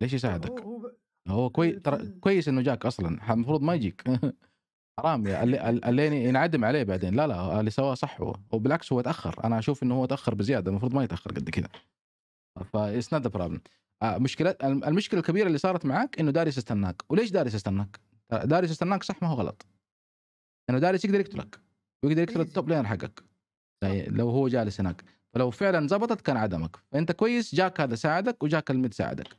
ليش يساعدك؟ هو, هو, هو كوي... ترى كويس انه جاك اصلا المفروض ما يجيك حرام يا اللي ينعدم عليه بعدين لا لا اللي سواه صح هو وبالعكس هو تاخر انا اشوف انه هو تاخر بزياده المفروض ما يتاخر قد كذا اتس نوت ذا بروبلم مشكله المشكله الكبيره اللي صارت معك انه دارس استناك وليش دارس استناك؟ دارس استناك صح ما هو غلط لانه دارس يقدر يقتلك ويقدر يقتل إيه. التوب لين حقك يعني لو هو جالس هناك فلو فعلا زبطت كان عدمك فانت كويس جاك هذا ساعدك وجاك الميد ساعدك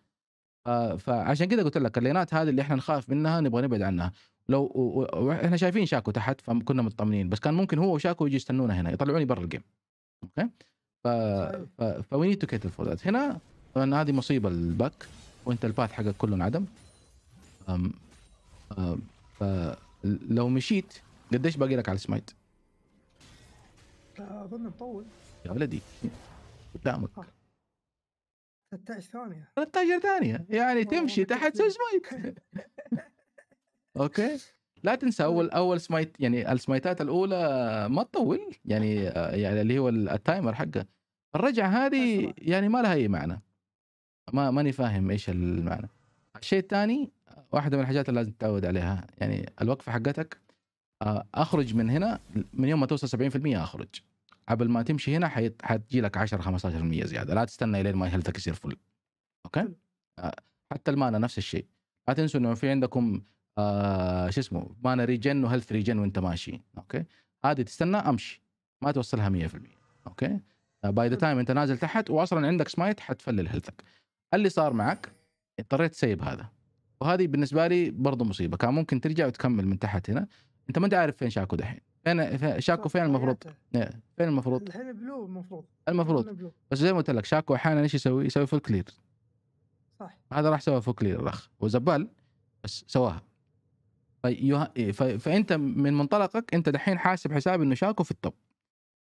آه، فعشان كذا قلت لك اللينات هذه اللي احنا نخاف منها نبغى نبعد عنها لو احنا شايفين شاكو تحت فكنا مطمنين بس كان ممكن هو وشاكو يجي يستنونا هنا يطلعوني برا الجيم اوكي طيب. ف... ف... فوي نيد تو كيتر فور ذات هنا طبعا هذه مصيبه الباك وانت الباث حقك كله انعدم أم... فلو مشيت قديش باقي لك على السمايت؟ اظن مطول يا ولدي قدامك 13 آه. ثانية 13 ثانية يعني تمشي تحت سمايت اوكي لا تنسى اول اول سمايت يعني السمايتات الاولى ما تطول يعني آه، يعني اللي هو التايمر حقه الرجعه هذه يعني ما لها اي معنى ما ماني فاهم ايش المعنى الشيء الثاني واحده من الحاجات اللي لازم تتعود عليها يعني الوقفه حقتك آه، اخرج من هنا من يوم ما توصل 70% اخرج قبل ما تمشي هنا حتجي لك 10 15% زياده لا تستنى لين ما هيلثك يصير فل اوكي آه، حتى المانا نفس الشيء لا تنسوا انه في عندكم آه شو اسمه مانا ريجن وهيلث ريجن وانت ماشي اوكي هذه تستنى امشي ما توصلها 100% اوكي باي ذا تايم انت نازل تحت واصلا عندك سمايت حتفلل هيلثك اللي صار معك اضطريت تسيب هذا وهذه بالنسبه لي برضه مصيبه كان ممكن ترجع وتكمل من تحت هنا انت ما انت عارف فين شاكو دحين فين شاكو فين المفروض إيه، فين المفروض الحين بلو المفروض المفروض بس زي ما قلت لك شاكو احيانا ايش يسوي يسوي فول كلير صح هذا راح سوى فول كلير الاخ وزبال بس سواها إيه، فانت من منطلقك انت دحين حاسب حساب انه شاكو في التوب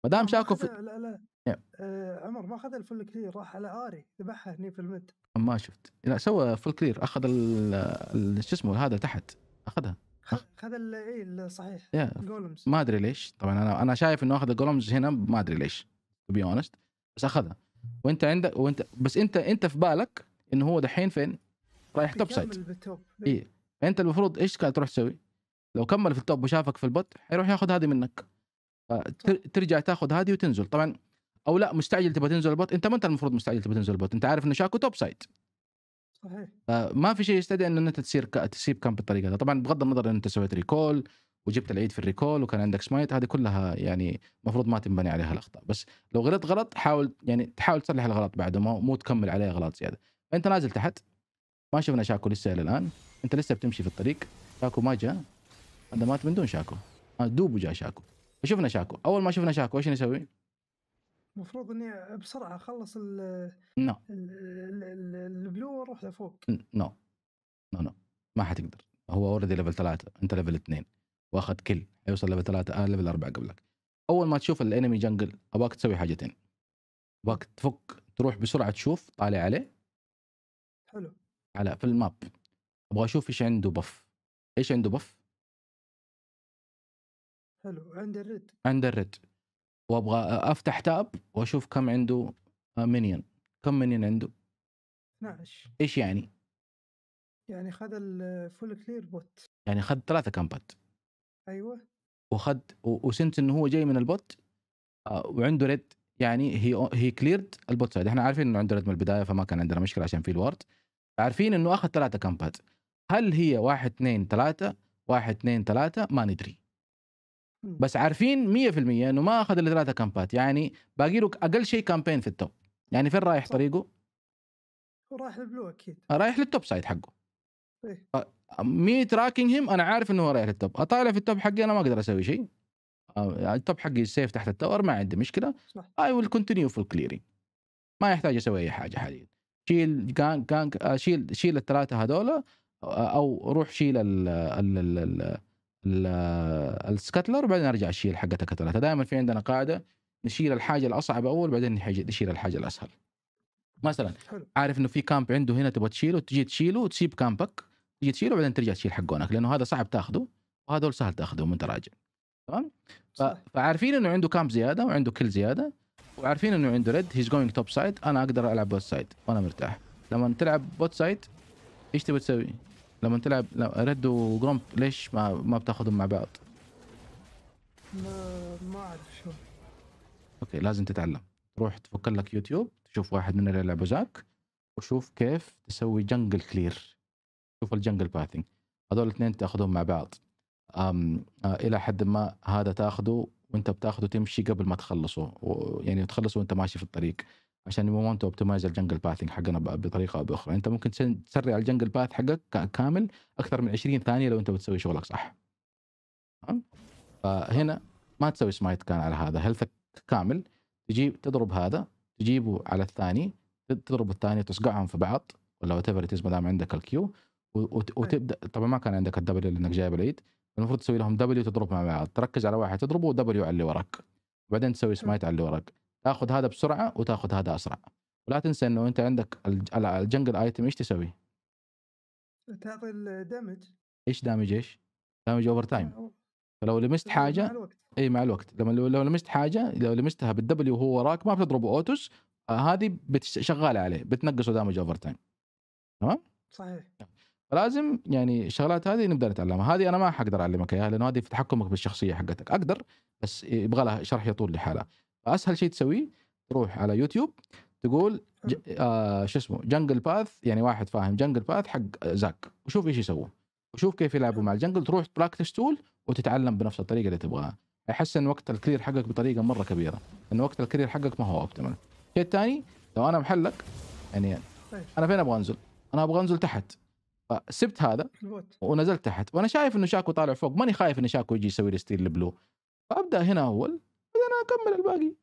ما دام شاكو في لا لا آه عمر ما اخذ الفل كلير راح على اري ذبحها هني في المد ما شفت لا سوى فل كلير اخذ شو اسمه هذا تحت اخذها خذ اي صحيح جولمز ما ادري ليش طبعا انا انا شايف انه اخذ الجولمز هنا ما ادري ليش تو بي اونست بس اخذها وانت عندك وانت بس انت انت في بالك انه هو دحين فين؟ رايح توب سايد فانت المفروض ايش كان تروح تسوي؟ لو كمل في التوب وشافك في البوت حيروح ياخذ هذه منك ترجع تاخذ هذه وتنزل طبعا او لا مستعجل تبغى تنزل البوت انت ما انت المفروض مستعجل تبغى تنزل البوت انت عارف انه شاكو توب سايد صحيح ما في شيء يستدعي ان انت تصير ك... تسيب كم بالطريقه دي طبعا بغض النظر ان انت سويت ريكول وجبت العيد في الريكول وكان عندك سمايت هذه كلها يعني المفروض ما تنبني عليها الاخطاء بس لو غلطت غلط حاول يعني تحاول تصلح الغلط بعده مو تكمل عليه غلط زياده فانت نازل تحت ما شفنا شاكو لسه الى الان انت لسه بتمشي في الطريق شاكو ما جاء هذا مات من دون شاكو آه، دوب جاء شاكو شفنا شاكو اول ما شفنا شاكو ايش نسوي؟ المفروض اني بسرعه اخلص ال نو البلو واروح لفوق نو نو نو ما حتقدر هو اوريدي ليفل ثلاثه انت ليفل اثنين واخذ كل يوصل ليفل ثلاثه انا آه، ليفل اربعه قبلك اول ما تشوف الانمي جنجل ابغاك تسوي حاجتين ابغاك تفك تروح بسرعه تشوف طالع عليه حلو على في الماب ابغى اشوف ايش عنده بف ايش عنده بف حلو عند الريد عند الريد وابغى افتح تاب واشوف كم عنده منيون كم منيون عنده 12 ايش يعني يعني خذ الفول كلير بوت يعني خذ ثلاثة كامبات ايوه وخد وسنت انه هو جاي من البوت آه، وعنده ريد يعني هي هي كليرد البوت سايد احنا عارفين انه عنده ريد من البدايه فما كان عندنا مشكله عشان في الورد عارفين انه اخذ ثلاثه كامبات هل هي واحد اثنين ثلاثة واحد اثنين ثلاثة ما ندري بس عارفين 100% انه ما اخذ الا ثلاثة كامبات يعني باقي له اقل شيء كامبين في التوب يعني فين رايح طريقه؟ رايح للبلو اكيد رايح للتوب سايد حقه إيه؟ مي تراكنج هيم انا عارف انه هو رايح للتوب اطالع في التوب حقي انا ما اقدر اسوي شيء التوب حقي السيف تحت التاور ما عندي مشكله اي ويل كونتينيو فول كليرنج ما يحتاج اسوي اي حاجه حاليا شيل جانك جانك شيل شيل الثلاثه هذول او روح شيل ال ال ال ال السكتلر وبعدين ارجع اشيل حقه كتلتها دائما في عندنا قاعده نشيل الحاجه الاصعب اول بعدين نشيل الحاجه الاسهل مثلا عارف انه في كامب عنده هنا تبغى تشيله تجي تشيله وتسيب كامبك تجي تشيله وبعدين ترجع تشيل حقونك لانه هذا صعب تاخذه وهذول سهل تاخذهم وانت راجع تمام فعارفين انه عنده كامب زياده وعنده كل زياده وعارفين انه عنده ريد هيز جوينج توب سايد انا اقدر العب بوت سايد وانا مرتاح لما تلعب بوت سايد ايش تبي تسوي؟ لما تلعب لا ريد وجرومب ليش ما ما بتاخذهم مع بعض؟ ما ما اعرف شو اوكي لازم تتعلم تروح تفك لك يوتيوب تشوف واحد من اللي يلعبوا زاك وشوف كيف تسوي جنجل كلير شوف الجنجل باثنج هذول الاثنين تاخذهم مع بعض أم آه الى حد ما هذا تاخذه وانت بتاخذه تمشي قبل ما تخلصه يعني تخلصه وانت ماشي في الطريق عشان يو ونت اوبتمايز الجنجل باثنج حقنا بطريقه او باخرى انت ممكن تسرع الجنجل باث حقك كامل اكثر من 20 ثانيه لو انت بتسوي شغلك صح فهنا ما تسوي سمايت كان على هذا هيلثك كامل تجيب تضرب هذا تجيبه على الثاني تضرب الثاني تصقعهم في بعض ولا وات ايفر ما دام عندك الكيو وتبدا طبعا ما كان عندك الدبليو لانك جايب العيد المفروض تسوي لهم دبليو تضرب مع بعض تركز على واحد تضربه ودبليو على اللي وراك وبعدين تسوي سمايت على اللي وراك تاخذ هذا بسرعه وتاخذ هذا اسرع ولا تنسى انه انت عندك الجنجل ايتم ايش تسوي؟ تعطي الدمج ايش دامج ايش؟ دامج اوفر تايم فلو لمست حاجه اي مع الوقت لما لو لمست حاجه لو لمستها بالدبليو وهو وراك ما بتضربه آه، اوتوس هذه شغاله عليه بتنقصه دامج اوفر تايم تمام؟ صحيح فلازم يعني الشغلات هذه نبدا نتعلمها هذه انا ما حقدر اعلمك اياها لانه هذه في تحكمك بالشخصيه حقتك اقدر بس يبغى لها شرح يطول لحالها فاسهل شيء تسويه تروح على يوتيوب تقول ج... آه شو اسمه جنجل باث يعني واحد فاهم جنجل باث حق زاك وشوف ايش يسوون وشوف كيف يلعبوا مع الجنجل تروح براكتس تول وتتعلم بنفس الطريقه اللي تبغاها ان وقت الكرير حقك بطريقه مره كبيره ان وقت الكرير حقك ما هو اوبتيمال الشيء الثاني لو انا محلك يعني طيب. انا فين ابغى انزل؟ انا ابغى انزل تحت فسبت هذا ونزلت تحت وانا شايف انه شاكو طالع فوق ماني خايف انه شاكو يجي يسوي لي ستيل بلو فابدا هنا اول انا اكمل الباقي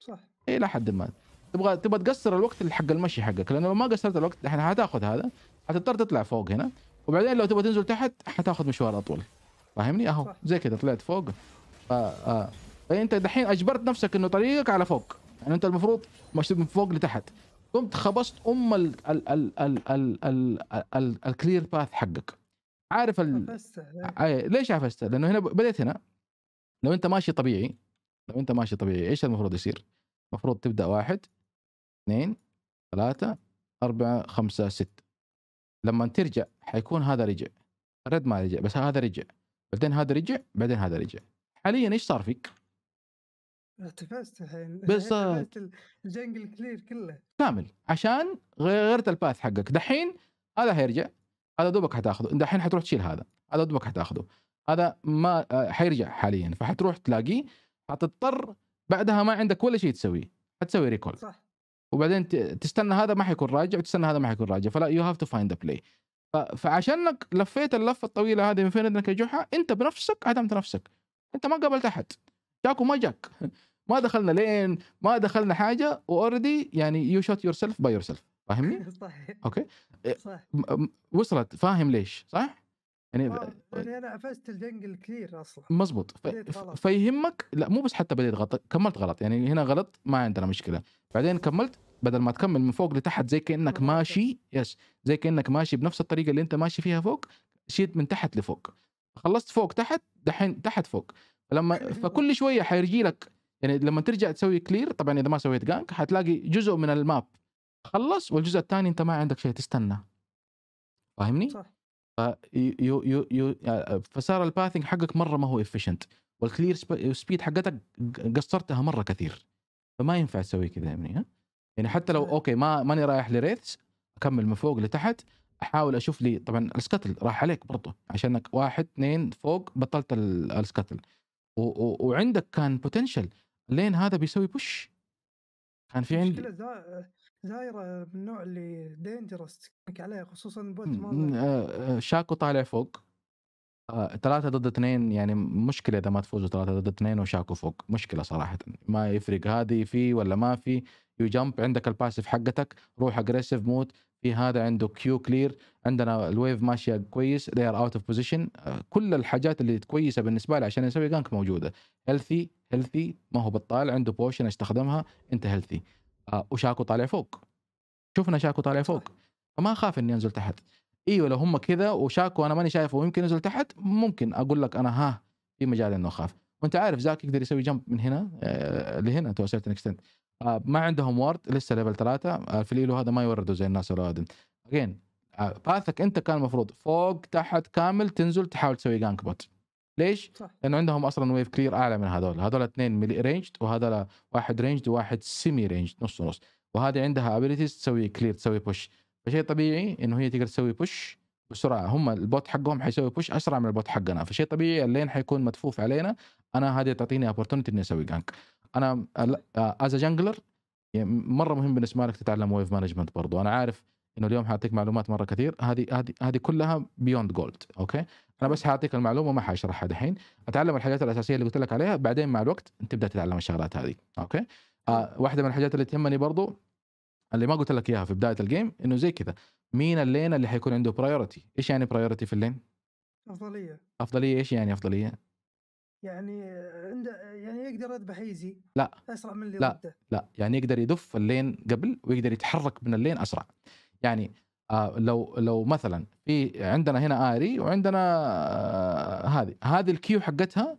صح إيه، الى حد ما تبغى تبغى تقصر الوقت حق المشي حقك لانه لو ما قصرت الوقت الحين هتاخذ هذا حتضطر تطلع فوق هنا وبعدين لو تبغى تنزل تحت حتاخذ مشوار اطول فاهمني اهو زي كذا طلعت فوق آه فانت دحين اجبرت نفسك انه طريقك على فوق يعني انت المفروض مشيت من فوق لتحت قمت خبصت ام ال ال ال ال ال ال ال الكلير باث حقك عارف ال... إيه، ليش عفست؟ لانه هنا بديت هنا لو انت ماشي طبيعي لو انت ماشي طبيعي ايش المفروض يصير؟ المفروض تبدا واحد اثنين ثلاثة أربعة خمسة ستة لما ترجع حيكون هذا رجع الرد ما رجع بس هذا رجع بعدين هذا رجع بعدين هذا رجع حاليا ايش صار فيك؟ تفزت الحين بالضبط الجنجل كلير كله كامل عشان غيرت الباث حقك دحين هذا حيرجع هذا دوبك حتاخذه دحين حتروح تشيل هذا هذا دوبك حتاخذه هذا ما آه، حيرجع حاليا فحتروح تلاقيه حتضطر بعدها ما عندك ولا شيء تسويه حتسوي ريكول صح وبعدين تستنى هذا ما حيكون راجع وتستنى هذا ما حيكون راجع فلا يو هاف تو فايند ذا بلاي فعشانك لفيت اللفه الطويله هذه من فين انك جحا انت بنفسك عدمت نفسك انت ما قابلت احد جاك وما جاك ما دخلنا لين ما دخلنا حاجه واوريدي يعني يو شوت يور سيلف باي يور سيلف فاهمني؟ صح اوكي صح وصلت فاهم ليش صح؟ يعني يعني انا قفزت الجنجل كثير اصلا مزبوط ف... فيهمك لا مو بس حتى بديت غلط كملت غلط يعني هنا غلط ما عندنا مشكله بعدين كملت بدل ما تكمل من فوق لتحت زي كانك ماشي يس زي كانك ماشي بنفس الطريقه اللي انت ماشي فيها فوق شيت من تحت لفوق خلصت فوق تحت دحين تحت فوق فلما فكل شويه حيجي لك يعني لما ترجع تسوي كلير طبعا اذا ما سويت جانك حتلاقي جزء من الماب خلص والجزء الثاني انت ما عندك شيء تستنى فاهمني؟ صح يو يو يو فصار الباثنج حقك مره ما هو افيشنت والكلير سبيد حقتك قصرتها مره كثير فما ينفع تسوي كذا يعني ها يعني حتى لو نعم. اوكي ما ماني رايح لريث اكمل من فوق لتحت احاول اشوف لي طبعا السكتل راح عليك برضه عشانك واحد اثنين فوق بطلت السكتل وعندك كان بوتنشل لين هذا بيسوي بوش كان في عندي دايره من النوع اللي دينجرس تكنك عليها خصوصا بوت آه، آه، شاكو طالع فوق ثلاثة آه، ضد اثنين يعني مشكلة إذا ما تفوزوا ثلاثة ضد اثنين وشاكو فوق مشكلة صراحة ما يفرق هذه في ولا ما في يو جامب عندك الباسف حقتك روح اجريسيف موت في هذا عنده كيو كلير عندنا الويف ماشية كويس they are out of position كل الحاجات اللي كويسة بالنسبة لي عشان يسوي جانك موجودة هيلثي هيلثي ما هو بطال عنده بوشن استخدمها انت هيلثي آه، وشاكو طالع فوق شفنا شاكو طالع فوق فما اخاف اني انزل تحت ايوه لو هم كذا وشاكو انا ماني شايفه ويمكن ينزل تحت ممكن اقول لك انا ها في مجال انه اخاف وانت عارف زاك يقدر يسوي جنب من هنا آه، لهنا تو سيرتن اكستنت ما عندهم وارد لسه ليفل ثلاثه الفليلو آه، هذا ما يوردوا زي الناس الاوادم اجين باثك انت كان المفروض فوق تحت كامل تنزل تحاول تسوي جانك بوت ليش؟ صح. لانه عندهم اصلا ويف كلير اعلى من هذول هذول اثنين ملي رينجد وهذا واحد رينجد وواحد سيمي رينجد نص ونص وهذه عندها ابيلتيز تسوي كلير تسوي بوش فشيء طبيعي انه هي تقدر تسوي بوش بسرعه هم البوت حقهم حيسوي بوش اسرع من البوت حقنا فشيء طبيعي اللين حيكون مدفوف علينا انا هذه تعطيني اوبورتونيتي اني اسوي جانك انا از جانجلر آه، مره مهم بالنسبه لك تتعلم ويف مانجمنت برضو انا عارف انه اليوم حاعطيك معلومات مره كثير هذه هذه هذه كلها بيوند جولد اوكي انا بس حاعطيك المعلومه ما حاشرحها دحين اتعلم الحاجات الاساسيه اللي قلت لك عليها بعدين مع الوقت تبدا تتعلم الشغلات هذه اوكي آه واحده من الحاجات اللي تهمني برضو اللي ما قلت لك اياها في بدايه الجيم انه زي كذا مين اللين اللي حيكون عنده برايورتي ايش يعني برايورتي في اللين افضليه افضليه ايش يعني افضليه يعني آه، عنده يعني يقدر يذبح ايزي لا اسرع من اللي لا ضده لا يعني يقدر يدف اللين قبل ويقدر يتحرك من اللين اسرع يعني آه لو لو مثلا في عندنا هنا اري وعندنا آه هذه هذه الكيو حقتها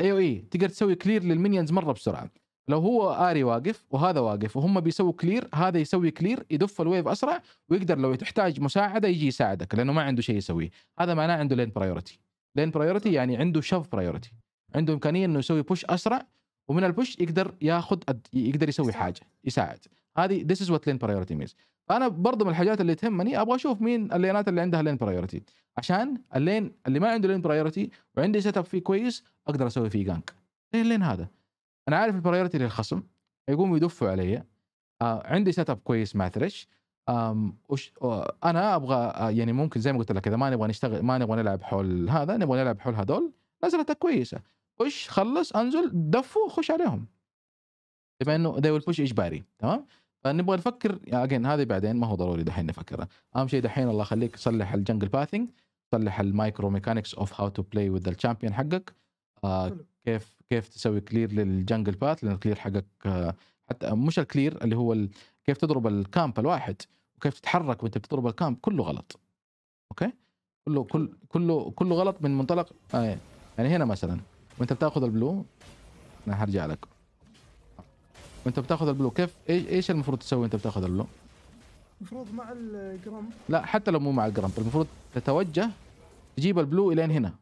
اي او اي تقدر تسوي كلير للمنيونز مره بسرعه لو هو اري واقف وهذا واقف وهم بيسووا كلير هذا يسوي كلير يدف الويف اسرع ويقدر لو تحتاج مساعده يجي يساعدك لانه ما عنده شيء يسويه هذا معناه عنده لين برايورتي لين برايورتي يعني عنده شف برايورتي عنده امكانيه انه يسوي بوش اسرع ومن البوش يقدر ياخذ يقدر يسوي حاجه يساعد هذه ذيس از وات لين برايورتي مينز انا برضه من الحاجات اللي تهمني ابغى اشوف مين اللينات اللي عندها لين برايورتي عشان اللين اللي ما عنده لين برايورتي وعندي سيت اب فيه كويس اقدر اسوي فيه جانك ايه اللين هذا انا عارف البرايورتي للخصم يقوم يدفوا علي آه عندي سيت اب كويس مع ثريش وش آه انا ابغى آه يعني ممكن زي ما قلت لك اذا ما نبغى نشتغل ما نبغى نلعب حول هذا نبغى نلعب حول هذول نزلتك كويسه خش خلص انزل دفوا خش عليهم بما انه they will push اجباري تمام فنبغى نفكر اجين يعني هذه بعدين ما هو ضروري دحين نفكرها اهم شيء دحين الله يخليك صلح الجنجل باثنج صلح المايكرو ميكانكس اوف هاو تو بلاي وذ الشامبيون حقك آه كيف كيف تسوي كلير للجنجل باث لان الكلير حقك آه حتى مش الكلير اللي هو ال... كيف تضرب الكامب الواحد وكيف تتحرك وانت بتضرب الكامب كله غلط اوكي كله كل كله كله غلط من منطلق آه يعني هنا مثلا وانت بتاخذ البلو انا هرجع لك وانت بتاخذ البلو كيف إيه- ايش المفروض تسوي انت بتاخذ البلو؟ المفروض مع الجرام لا حتى لو مو مع الجرام طيب، المفروض تتوجه تجيب البلو الين هنا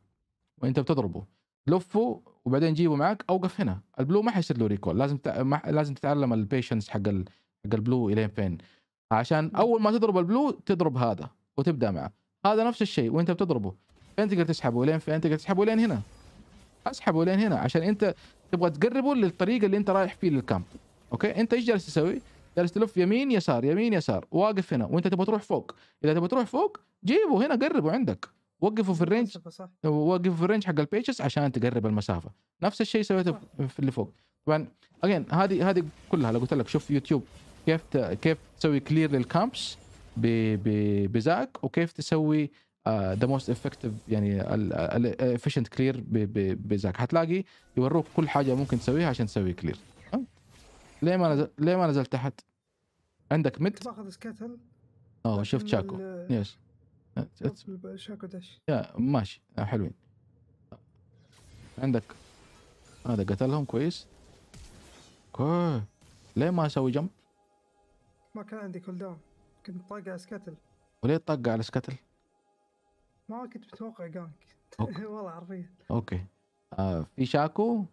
وانت بتضربه لفه وبعدين جيبه معك اوقف هنا البلو ما حيصير له ريكول لازم تع... ما... لازم تتعلم البيشنس حق ال... حق البلو الين فين عشان اول ما تضرب البلو تضرب هذا وتبدا معه هذا نفس الشيء وانت بتضربه فين تقدر تسحبه لين فين تقدر تسحبه لين هنا اسحبه لين هنا عشان انت تبغى تقربه للطريق اللي انت رايح فيه للكامب اوكي انت ايش جالس تسوي؟ جالس تلف يمين يسار يمين يسار واقف هنا وانت تبغى تروح فوق اذا تبغى تروح فوق جيبه هنا قربه عندك وقفه في الرينج وقفه في الرينج حق البيتشز عشان تقرب المسافه نفس الشيء سويته في اللي فوق طبعا اجين هذه هذه كلها لو قلت لك شوف يوتيوب كيف ت... كيف تسوي كلير للكامبس ب... ب... بزاك وكيف تسوي ذا موست افكتيف يعني الافشنت كلير بزاك حتلاقي يوروك كل حاجه ممكن تسويها عشان تسوي كلير ليه ما نزل ليه ما نزل تحت؟ عندك ميد تاخذ سكتل اوه شفت شاكو يس شاكو دش يا ماشي آه، حلوين عندك هذا قتلهم كويس كوي ليه ما اسوي جنب؟ ما كان عندي كل داون كنت طاقع على سكتل وليه طاقع على سكتل؟ ما كنت متوقع جانك والله عرفية اوكي آه في شاكو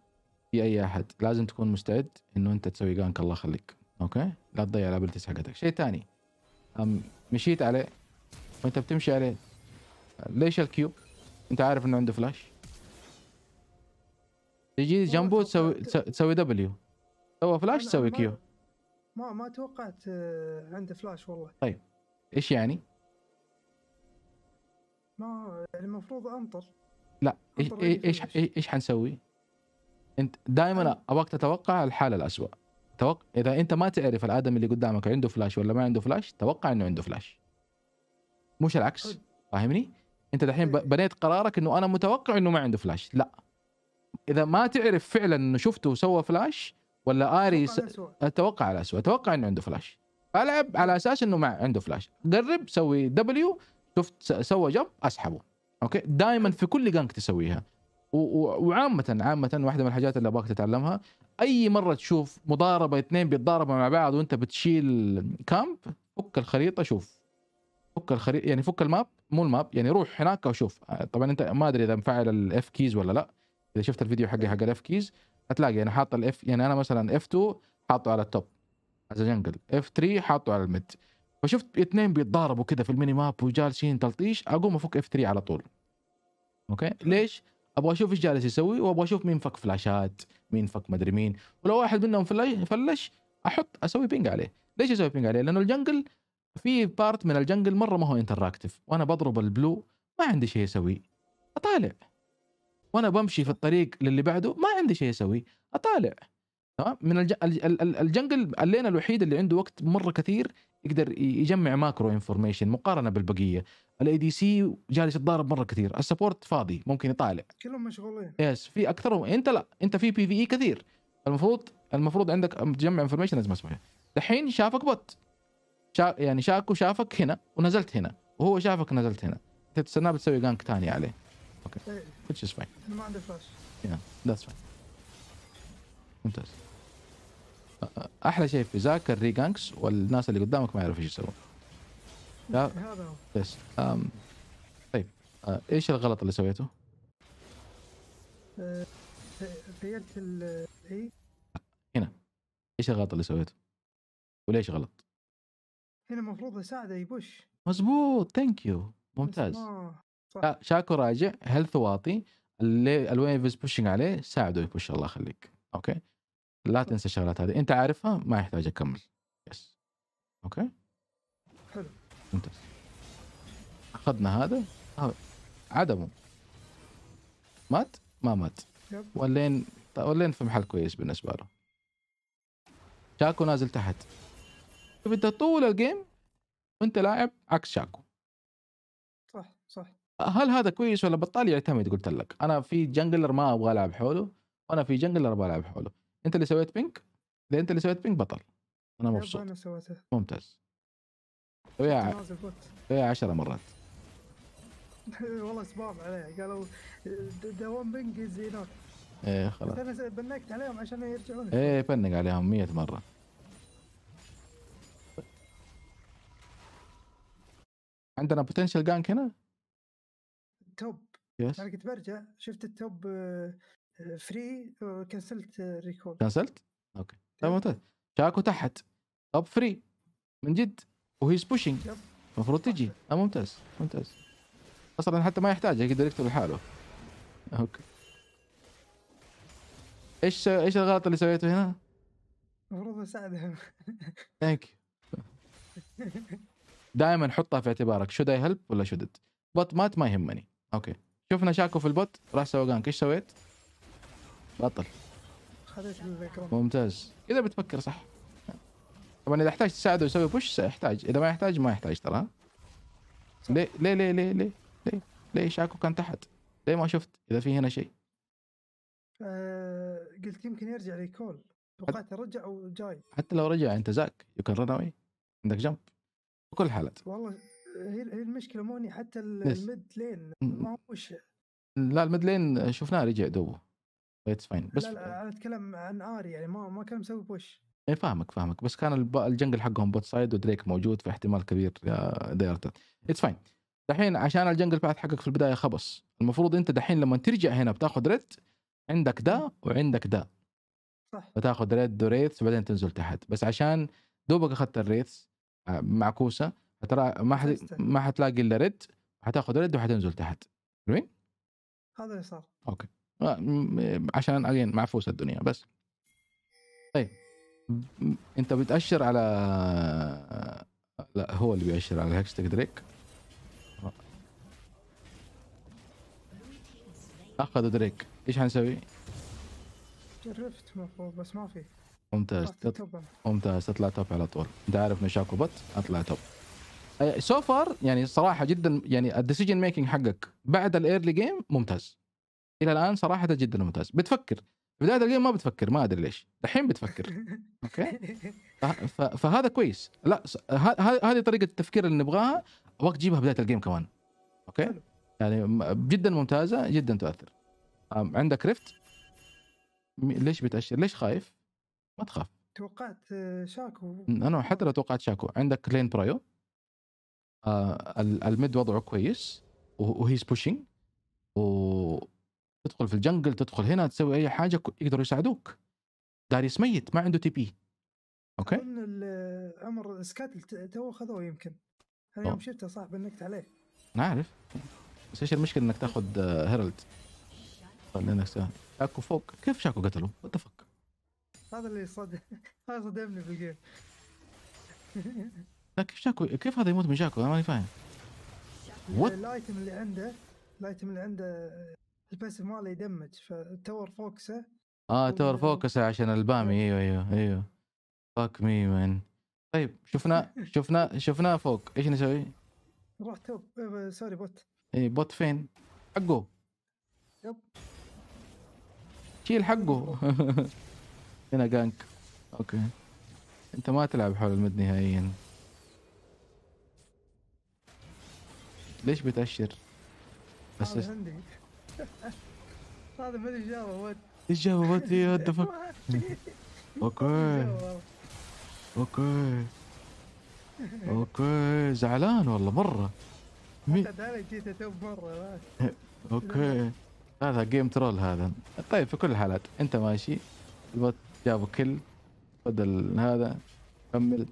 في اي احد لازم تكون مستعد انه انت تسوي جانك الله يخليك اوكي لا تضيع الابيلتيز حقتك شيء ثاني مشيت عليه وانت بتمشي عليه ليش الكيو انت عارف انه عنده فلاش تجي جنبه تسوي تسوي دبليو سوى فلاش تسوي كيو ما ما توقعت آه، عنده فلاش والله طيب ايش يعني؟ ما يعني المفروض انطر لا ايش ايش ايش حنسوي؟ انت دائما طيب. ابغاك تتوقع الحاله الاسوء توق... اذا انت ما تعرف الادمي اللي قدامك عنده فلاش ولا ما عنده فلاش توقع انه عنده فلاش مش العكس طيب. فاهمني انت دحين طيب. بنيت قرارك انه انا متوقع انه ما عنده فلاش لا اذا ما تعرف فعلا انه شفته وسوى فلاش ولا اري اتوقع على اسوء اتوقع انه عنده فلاش العب على اساس انه ما عنده فلاش قرب سوي دبليو شفت سوى جمب اسحبه اوكي دائما في كل جانك تسويها وعامة عامة واحدة من الحاجات اللي ابغاك تتعلمها اي مرة تشوف مضاربة اثنين بيتضاربوا مع بعض وانت بتشيل كامب فك الخريطة شوف فك الخريطة يعني فك الماب مو الماب يعني روح هناك وشوف آه، طبعا انت ما ادري اذا مفعل الاف كيز ولا لا اذا شفت الفيديو حقي حق الاف كيز هتلاقي يعني حاط الاف يعني انا مثلا اف 2 حاطه على التوب از جنجل اف 3 حاطه على الميد فشفت اثنين بيتضاربوا كده في الميني ماب وجالسين تلطيش اقوم افك اف 3 على طول اوكي ليش؟ ابغى اشوف ايش جالس يسوي وابغى اشوف مين فك فلاشات مين فك مدري مين ولو واحد منهم فلش احط اسوي بينج عليه ليش اسوي بينج عليه لانه الجنجل في بارت من الجنجل مره ما هو انتراكتيف وانا بضرب البلو ما عندي شيء اسوي اطالع وانا بمشي في الطريق للي بعده ما عندي شيء اسوي اطالع تمام من الج... الجنجل اللين الوحيد اللي عنده وقت مره كثير يقدر يجمع ماكرو انفورميشن مقارنه بالبقيه الاي دي سي جالس يتضارب مره كثير السبورت فاضي ممكن يطالع كلهم مشغولين يس في اكثرهم انت لا انت في بي في اي كثير المفروض المفروض عندك تجمع انفورميشن لازم اسمعها الحين شافك بوت شا يعني شاكو شافك هنا ونزلت هنا وهو شافك نزلت هنا انت تستناه بتسوي جانك ثاني عليه اوكي okay. إيه. which انا ما عندي فلاش يا ذاتس فاين ممتاز احلى شيء في ذاك الريجانكس والناس اللي قدامك ما يعرفوا ايش يسوون هذا بس أم. طيب أه. ايش الغلط اللي سويته؟ غيرت ال اي هنا ايش الغلط اللي سويته؟ وليش غلط؟ هنا المفروض اساعده يبوش مزبوط ثانك يو ممتاز شاكو راجع هيلث واطي اللي الويف از بوشنج عليه ساعده يبوش الله يخليك اوكي لا تنسى الشغلات هذه انت عارفها ما يحتاج اكمل يس اوكي حلو ممتاز اخذنا هذا عدمه مات ما مات ولين ولين في محل كويس بالنسبه له شاكو نازل تحت شوف انت طول الجيم وانت لاعب عكس شاكو صح صح هل هذا كويس ولا بطال يعتمد قلت لك انا في جنجلر ما ابغى العب حوله وانا في جنجلر ابغى العب حوله انت اللي سويت بينك اذا انت اللي سويت بينك بطل انا مبسوط انا ممتاز ويا سويها 10 مرات والله سباب عليه قالوا دوام بينك زينات ايه خلاص انا بنكت عليهم عشان يرجعون ايه بنق عليهم 100 مره عندنا بوتنشال جانك هنا توب يس انا كنت برجع شفت التوب آه، فري آه، كنسلت ريكول كنسلت؟ اوكي طيب إيه. ممتاز شاكو تحت توب فري من جد وهيز بوشنج المفروض تجي آه ممتاز ممتاز اصلا حتى ما يحتاج يقدر يقتل لحاله اوكي ايش ايش الغلط اللي سويته هنا؟ المفروض اساعدهم ثانك دائما حطها في اعتبارك شود اي هيلب ولا شودت بوت مات ما يهمني اوكي شفنا شاكو في البوت راح سوى جانك ايش سويت؟ بطل ممتاز اذا بتفكر صح طبعا اذا احتاج تساعده يسوي بوش سيحتاج اذا ما يحتاج ما يحتاج ترى ليه ليه ليه ليه ليه ليه شاكو كان تحت ليه ما شفت اذا في هنا شيء آه قلت يمكن يرجع ريكول توقعت رجع وجاي حتى لو رجع انت زاك يمكن اوي عندك جنب بكل الحالات والله هي المشكله موني حتى الميد لين ما هو لا الميد لين شفناه رجع دوبه اتس فاين بس لا, لا انا اتكلم عن اري يعني ما ما كان مسوي بوش اي فاهمك فاهمك بس كان الجنجل حقهم بوت سايد ودريك موجود فاحتمال كبير ديرت اتس فاين دحين عشان الجنجل باث حقك في البدايه خبص المفروض انت دحين لما ترجع هنا بتاخذ ريد عندك ده وعندك ده صح بتاخذ ريد وريث وبعدين تنزل تحت بس عشان دوبك اخذت الريث آه، معكوسه ترى ما حد ما حتلاقي الا ريد حتاخذ ريد وحتنزل تحت حلوين؟ هذا اللي صار اوكي عشان اجين معفوس الدنيا بس طيب انت بتاشر على لا هو اللي بيأشر على هاشتاج دريك اخذ دريك ايش حنسوي؟ جربت بس ما في ممتاز ممتاز تطلع توب على طول انت عارف مشاكو بط اطلع توب سو فار يعني صراحه جدا يعني الديسيجن ميكنج حقك بعد الايرلي جيم ممتاز الى الان صراحه جدا ممتاز بتفكر بدايه الجيم ما بتفكر ما ادري ليش الحين بتفكر اوكي فهذا كويس لا هذه طريقه التفكير اللي نبغاها وقت جيبها بدايه الجيم كمان اوكي يعني جدا ممتازه جدا تؤثر عندك ريفت ليش بتأشر ليش خايف ما تخاف توقعت آه، شاكو انا حتى لو توقعت شاكو عندك لين برايو آه الميد وضعه كويس وهيز بوشينج و تدخل في الجنجل تدخل هنا تسوي اي حاجه يقدروا يساعدوك داريس ميت ما عنده تي بي اوكي آه، عمر سكات تو خذوه يمكن انا يوم شفته صاحب النكت عليه انا عارف بس ايش المشكله انك تاخذ آه، هيرلد خلينا آه، شاكو فوق كيف شاكو قتله؟ وات هذا اللي صدم هذا صدمني في الجيم لا كيف شاكو كيف هذا يموت من شاكو انا ماني فاهم الايتم اللي عنده الايتم اللي عنده البس ماله يدمج فتور فوكسه اه تور فوكسه عشان البامي إيه. ايوه ايوه ايوه فاك مي مان طيب شفنا شفنا شفناه فوق ايش نسوي؟ نروح توب إيه، سوري بوت اي بوت فين؟ حقه يب شيل حقه هنا جانك اوكي انت ما تلعب حول المد نهائيا ليش بتأشر؟ بس عندي هذا ما ادري جابه ود ايش جاوب ود ايه ود اوكي اوكي اوكي زعلان والله مره مي... جيت اتوب مره اوكي هذا جيم ترول هذا طيب في كل الحالات انت ماشي البوت جابوا كل بدل هذا كمل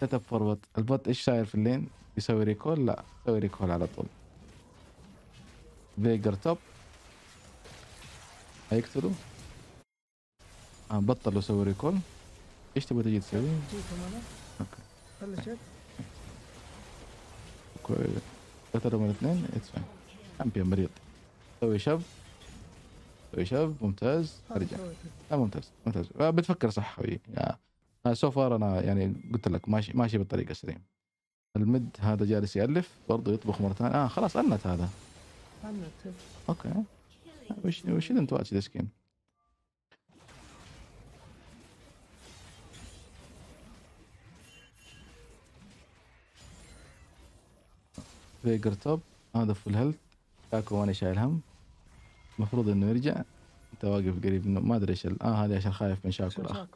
سيت اب فورورد البوت ايش صاير في اللين يسوي ريكول لا يسوي ريكول على طول فيجر توب هيقتلوا بطلوا اسوي ريكول ايش تبغى تجي تسوي؟ اوكي خلي شيك كويس قتلهم الاثنين اتس فاين امبيان مريض سوي شب سوي شب ممتاز ارجع لا ممتاز ممتاز بتفكر صح خوي يعني سو فار انا يعني قلت لك ماشي ماشي بالطريقه السليم المد هذا جالس يالف برضه يطبخ مره ثانيه اه خلاص انت هذا انت اوكي We, sh we shouldn't watch this game. فيجر توب هذا فول هيلث كاكو وانا شايل هم المفروض انه يرجع انت واقف قريب منه ما ادري ايش اه هذا عشان خايف من شاكو الاخ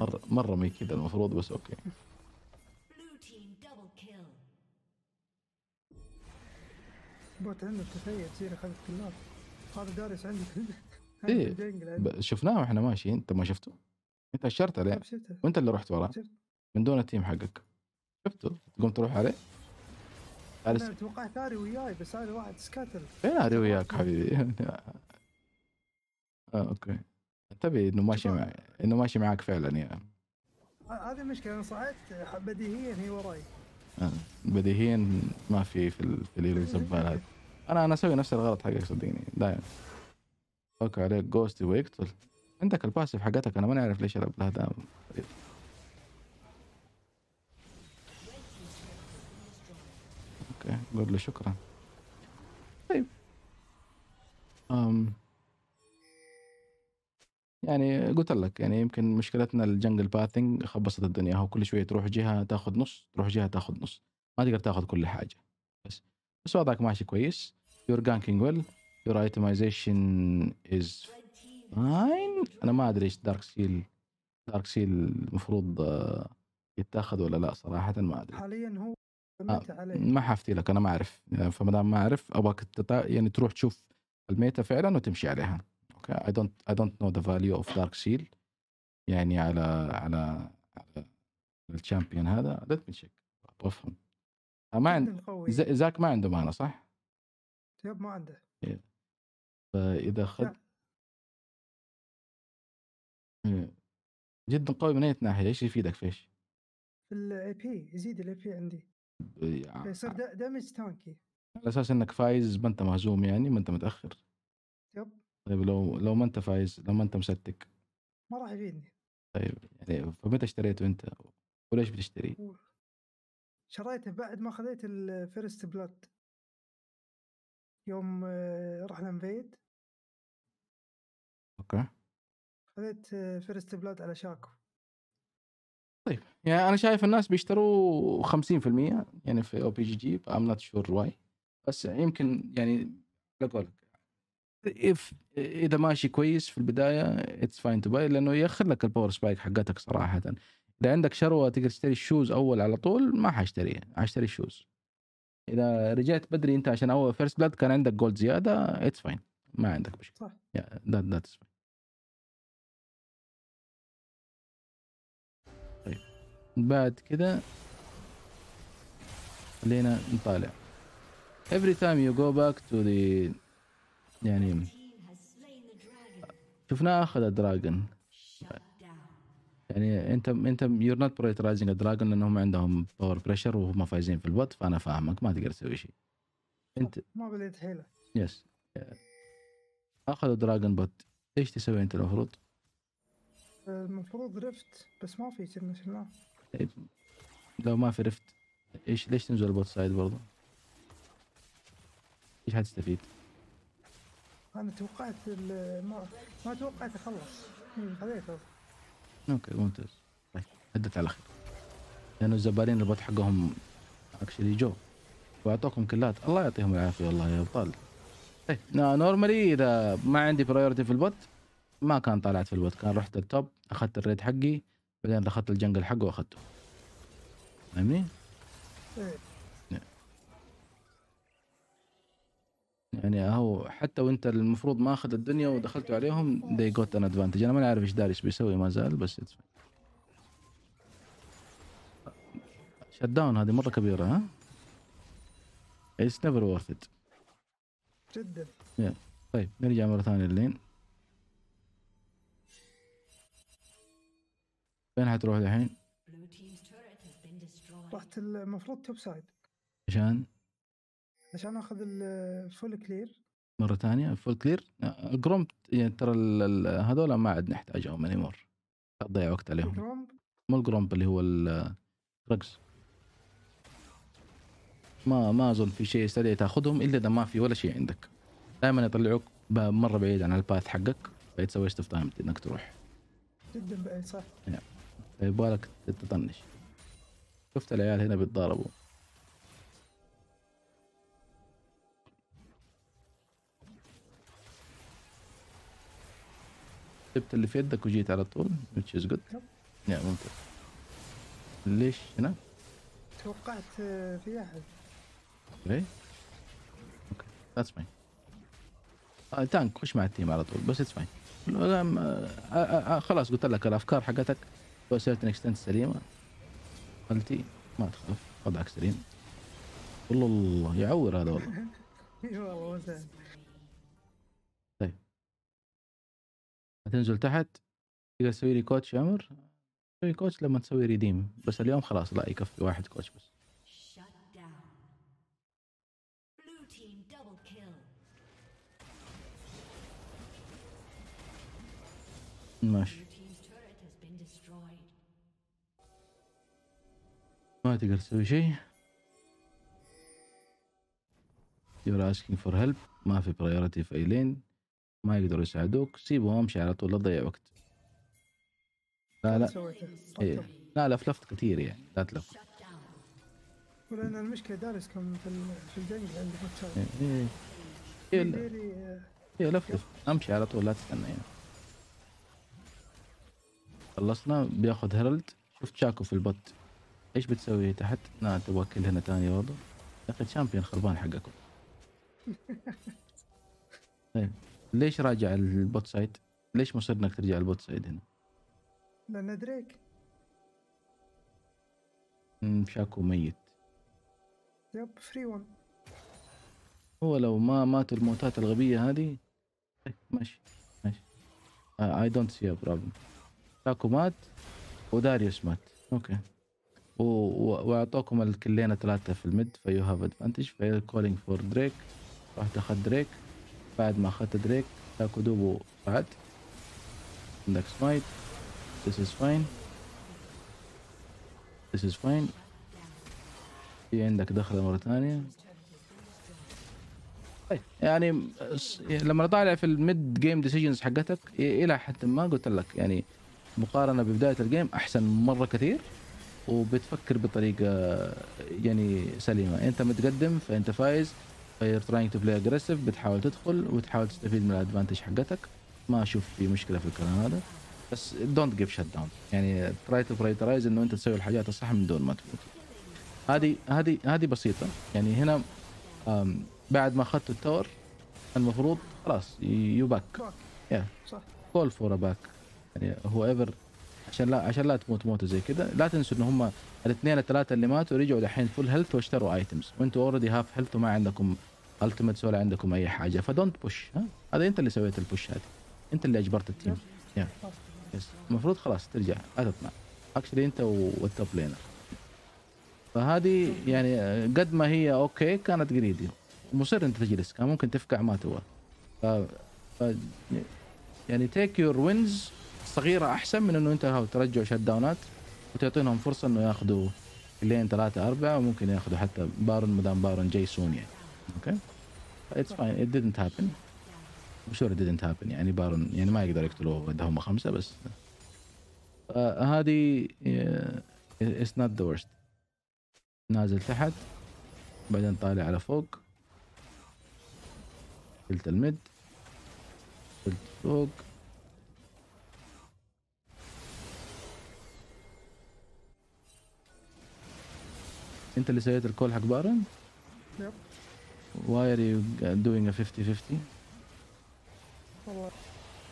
مره مره مي كذا المفروض بس اوكي بوت عنده تصير اخذت كلاب هذا دارس عندك ايه شفناه واحنا ماشيين انت ما شفته؟ انت اشرت عليه وانت اللي رحت وراه من دون التيم حقك شفته تقوم تروح عليه انا توقعت ثاري وياي بس هذا واحد سكاتر ايه ثاري وياك حبيبي اه اوكي انتبه انه ماشي معي انه ماشي معك فعلا يعني هذه مشكلة انا صعدت بديهيا هي وراي آه، بديهيا ما في في الفليل والزبال هذا انا انا اسوي نفس الغلط حقك صدقني دايما اوكي عليك جوستي ويقتل عندك الباسف حقتك انا ما اعرف ليش العب لها دائما اوكي قول له شكرا طيب أم. يعني قلت لك يعني يمكن مشكلتنا الجنجل باثنج خبصت الدنيا هو كل شويه تروح جهه تاخذ نص تروح جهه تاخذ نص ما تقدر تاخذ كل حاجه بس بس وضعك ماشي كويس يور جانكينج ويل يور ايتمايزيشن از فاين انا ما ادري ايش دارك سيل دارك سيل المفروض آه، يتاخذ ولا لا صراحه ما ادري حاليا هو آه، ما حفتي لك انا ما اعرف يعني فما دام ما اعرف ابغاك يعني تروح تشوف الميتا فعلا وتمشي عليها اوكي اي دونت اي دونت نو ذا فاليو اوف دارك سيل يعني على على على الشامبيون هذا ليت مي تشيك افهم آه، ما عند زاك ما عنده مانا صح؟ يب ما عنده إيه. فاذا اخذت إيه. جدا قوي من اي ناحيه ايش يفيدك في ايش؟ في الاي بي يزيد الاي بي عندي يصير دامج تانكي على اساس انك فايز ما انت مهزوم يعني ما انت متاخر يب طيب لو لو ما انت فايز لو ما انت مستك ما راح يفيدني طيب يعني فمتى اشتريته انت وليش بتشتريه؟ شريته بعد ما خذيت الفيرست بلاد يوم آه، رحنا نفيد اوكي خذيت فيرست آه، بلاد على شاكو طيب يعني انا شايف الناس بيشتروا 50% يعني في او بي جي جي ام نوت شور واي بس يمكن يعني قولك اف اذا ماشي كويس في البدايه اتس فاين تو باي لانه ياخذ لك الباور سبايك حقتك صراحه اذا عندك شروه تقدر تشتري الشوز اول على طول ما حاشتريها حاشتري الشوز اذا رجعت بدري انت عشان اول فيرست بلاد كان عندك جولد زياده اتس فاين ما عندك مشكله صح ذات فاين طيب بعد كذا خلينا نطالع every time you go back to the يعني شفناه اخذ الدراجون يعني انت انت يور نوت برايترايزنج دراجون لانهم عندهم باور بريشر وهم فايزين في البوت فانا فاهمك ما تقدر تسوي شيء انت ما بليت حيله يس اخذوا دراجون بوت ايش تسوي انت المفروض؟ المفروض رفت بس ما في شلناه طيب لو ما في رفت ايش ليش تنزل البوت سايد برضه؟ ايش حتستفيد؟ انا توقعت ما ما توقعت اخلص إيه، خليته اوكي ممتاز طيب عدت على خير لانه الزبالين البط حقهم اكشلي جو واعطوكم كلات الله يعطيهم العافيه والله يا ابطال طيب نورمالي اذا ما عندي برايورتي في البوت ما كان طلعت في البوت كان رحت التوب اخذت الريد حقي بعدين اخذت الجنجل حقه واخذته فاهمني؟ طيب. يعني هو حتى وانت المفروض ماخذ الدنيا ودخلت عليهم they got an advantage انا ما عارف ايش داري ايش بيسوي ما زال بس شت داون هذه مره كبيره ها اتس نيفر worth it جدا yeah. طيب نرجع مره ثانيه للين فين حتروح الحين؟ رحت المفروض توب سايد عشان عشان اخذ الفول كلير مره ثانيه فول كلير جرومب يعني ترى هذول ما عاد نحتاجهم اني مور تضيع وقت عليهم جرومب مو الجرومب اللي هو الرقص ما ما اظن في شيء يستدعي تاخذهم الا اذا ما في ولا شيء عندك دائما يطلعوك مره بعيد عن الباث حقك فيتس ويست اوف تايم انك تروح جدا بعيد صح نعم. طيب، يبغالك تطنش شفت العيال هنا بيتضاربوا سبت اللي في يدك وجيت على طول which is good نعم, نعم، ممتاز ليش هنا؟ توقعت آه، في احد اوكي اوكي ذاتس فاين تانك خش مع التيم على طول بس اتس فاين آه، آه، خلاص قلت لك الافكار حقتك وسيلت اكستنت سليمه قلتي ما تخاف وضعك سليم والله يعور هذا والله والله هتنزل تحت تقدر تسوي لي كوتش يا عمر تسوي كوتش لما تسوي ريديم بس اليوم خلاص لا يكفي واحد كوتش بس ماشي ما تقدر تسوي شيء You're asking for help ما في priority في لين ما يقدروا يساعدوك سيبهم سيبهمش على طول لا تضيع وقت لا لا إيه. لا لفلفت كثير يعني لا تلف ولان المشكله دارس كم في الجنجل عندي إيه. إيه. إيه،, آه، إيه، لفلف امشي على طول لا تستنى يعني خلصنا بياخذ هيرلد شفت شاكو في البط ايش بتسوي تحت؟ لا تبغى كل هنا ثاني برضه يا اخي تشامبيون خربان حقكم إيه. ليش راجع البوت سايد؟ ليش مصر انك ترجع البوت سايد هنا؟ لان دريك شاكو ميت يب فري ون هو لو ما ماتوا الموتات الغبية هذه ماشي ماشي اي دونت سي بروبلم شاكو مات وداريوس مات اوكي واعطوكم الكلين ثلاثة في الميد فيو هاف ادفانتج فيو كولينج فور دريك رحت اخذ دريك بعد ما اخذت دريك تاكو دوبو بعد عندك سمايت this is fine this is fine في عندك دخلة مرة ثانية طيب يعني لما طالع في الميد جيم ديسيجنز حقتك الى حد ما قلت لك يعني مقارنه ببدايه الجيم احسن مره كثير وبتفكر بطريقه يعني سليمه انت متقدم فانت فايز you're تراينج تو بلاي اجريسيف بتحاول تدخل وتحاول تستفيد من الادفانتج حقتك ما اشوف في مشكله في الكلام هذا بس دونت جيف شت داون يعني تراي تو برايترايز انه انت تسوي الحاجات الصح من دون ما تفوت هذه هذه هذه بسيطه يعني هنا بعد ما اخذت التور المفروض خلاص يو باك يا كول فور باك يعني هو ايفر عشان لا عشان لا تموت موته زي كذا لا تنسوا ان هم الاثنين الثلاثه اللي ماتوا رجعوا دحين فول هيلث واشتروا ايتمز وانتوا اوريدي هاف هيلث وما عندكم التيمتس ولا عندكم اي حاجه فدونت بوش ها هذا انت اللي سويت البوش هذه انت اللي اجبرت التيم يا يس المفروض خلاص ترجع لا تطلع اكشلي انت والتوب لينر فهذه يعني آه، قد ما هي اوكي كانت جريدي مصر انت تجلس كان ممكن تفقع ما تبغى ف... ف يعني تيك يور وينز صغيره احسن من انه انت ترجع شت داونات وتعطيهم فرصه انه ياخذوا اثنين ثلاثه اربعه وممكن ياخذوا حتى بارون مدام بارون جاي سون يعني اوكي اتس فاين ات didn't هابن شور didn't هابن يعني بارون يعني ما يقدر يقتلوه قد هم خمسه بس آه، هذه اتس نوت ذا ورست نازل تحت بعدين طالع على فوق قلت الميد قلت فوق انت اللي سويت الكول حق بارن؟ يب واي ار يو دوينج 50-50؟ والله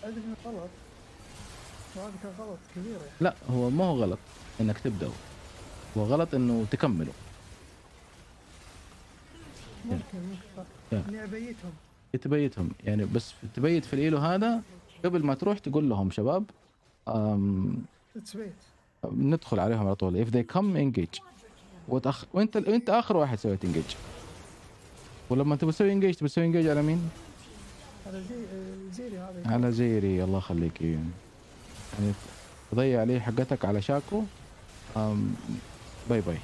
ادري انه غلط وهذا كان غلط كبير يعني. لا هو ما هو غلط انك تبدأ هو غلط انه تكمله ممكن ممكن اني ابيتهم تبيتهم يعني بس تبيت في الايلو هذا قبل ما تروح تقول لهم شباب أم... ندخل عليهم على طول if they come engage وتأخ... وانت وانت اخر واحد سويت انجيج ولما تبغى تسوي انجيج تبغى تسوي انجيج على مين؟ على زيري هذا على زيري الله يخليك يعني تضيع عليه حقتك على شاكو أم... باي باي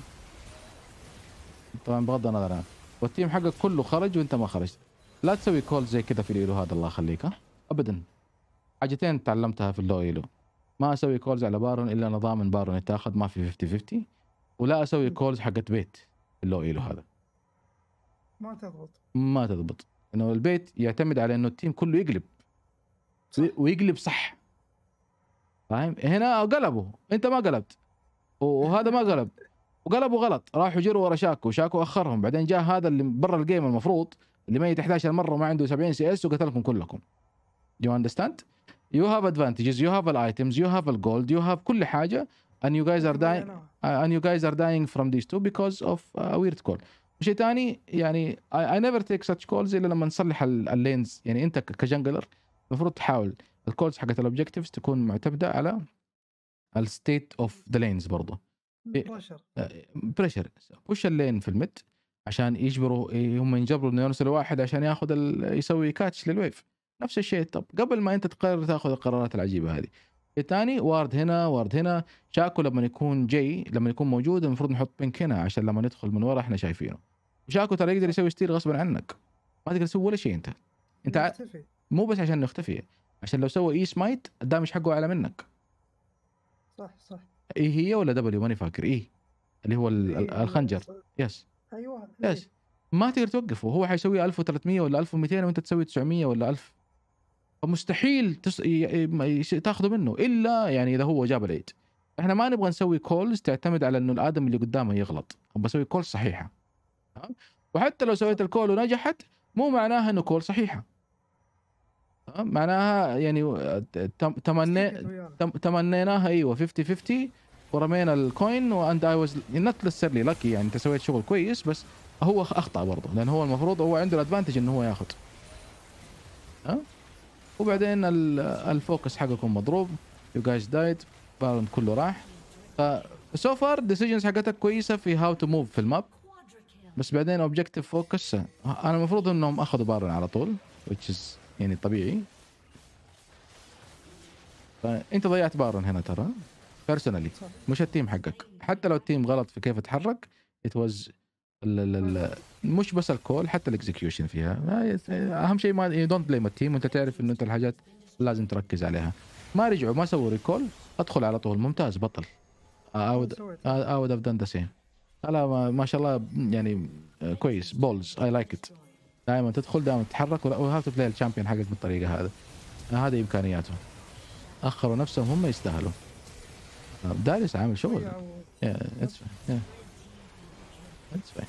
طبعا بغض النظر عنه والتيم حقك كله خرج وانت ما خرجت لا تسوي كول زي كذا في الايلو هذا الله يخليك ها ابدا حاجتين تعلمتها في اللو ايلو ما اسوي كولز على بارون الا نظام بارون يتاخذ ما في 50 50 ولا اسوي كولز حقت بيت اللي هو ايلو هذا ما تضبط ما تضبط انه البيت يعتمد على انه التيم كله يقلب صح. ويقلب صح فاهم هنا قلبوا انت ما قلبت وهذا ما قلب وقلبوا غلط راحوا جروا ورا شاكو شاكو اخرهم بعدين جاء هذا اللي برا الجيم المفروض اللي ميت 11 مره وما عنده 70 سي اس وقتلكم كلكم يو اندرستاند يو هاف ادفانتجز يو هاف الايتمز يو هاف الجولد يو هاف كل حاجه and you guys are dying uh, and you guys are dying from these two because of a weird call شيء ثاني يعني I, I never take such calls الا لما نصلح اللينز يعني انت كجنجلر المفروض تحاول الكولز حقت الاوبجكتيفز تكون معتمده على الستيت اوف ذا لينز برضه بريشر بريشر بوش اللين في الميد عشان يجبروا هم ينجبروا انه يرسلوا واحد عشان ياخذ يسوي كاتش للويف نفس الشيء طب قبل ما انت تقرر تاخذ القرارات العجيبه هذه الثاني وارد هنا وارد هنا شاكو لما يكون جاي لما يكون موجود المفروض نحط بينك هنا عشان لما ندخل من ورا احنا شايفينه شاكو ترى يقدر يسوي ستيل غصبا عنك ما تقدر تسوي ولا شيء انت انت ع... مو بس عشان نختفي عشان لو سوى اي سمايت الدامج حقه اعلى منك صح صح ايه هي ولا دبليو ماني فاكر ايه اللي هو إيه الخنجر يس ايوه يس أيوة. ما تقدر توقفه هو حيسوي 1300 ولا 1200 وانت تسوي 900 ولا 1000 فمستحيل تس... تاخذه منه الا يعني اذا هو جاب العيد احنا ما نبغى نسوي كولز تعتمد على انه الادم اللي قدامه يغلط بسوي كول صحيحه تمام وحتى لو سويت الكول ونجحت مو معناها انه كول صحيحه تمام معناها يعني تمني تمنيناها ايوه 50 50 ورمينا الكوين واند اي واز نوت لسرلي لكي يعني انت سويت شغل كويس بس هو اخطا برضه لان هو المفروض هو عنده الادفانتج انه هو ياخذ ها وبعدين الفوكس حقكم مضروب يو جايز دايت بارن كله راح فسو فار ديسيجنز حقتك كويسه في هاو تو موف في الماب بس بعدين اوبجيكتيف فوكس انا المفروض انهم اخذوا بارن على طول which is يعني طبيعي فانت ضيعت بارن هنا ترى بيرسونالي مش التيم حقك حتى لو التيم غلط في كيف اتحرك it was مش بس الكول حتى الاكزكيوشن فيها اهم شيء ما يو دونت بليم التيم وانت تعرف انه انت الحاجات لازم تركز عليها ما رجعوا ما سووا ريكول ادخل على طول ممتاز بطل اي اود اف دان ذا سيم لا ما شاء الله يعني كويس بولز اي لايك ات دائما تدخل دائما تتحرك وهاف تو بلاي الشامبيون حقك بالطريقه هذا هذه امكانياتهم اخروا نفسهم هم يستاهلوا داريس عامل شغل yeah, This way.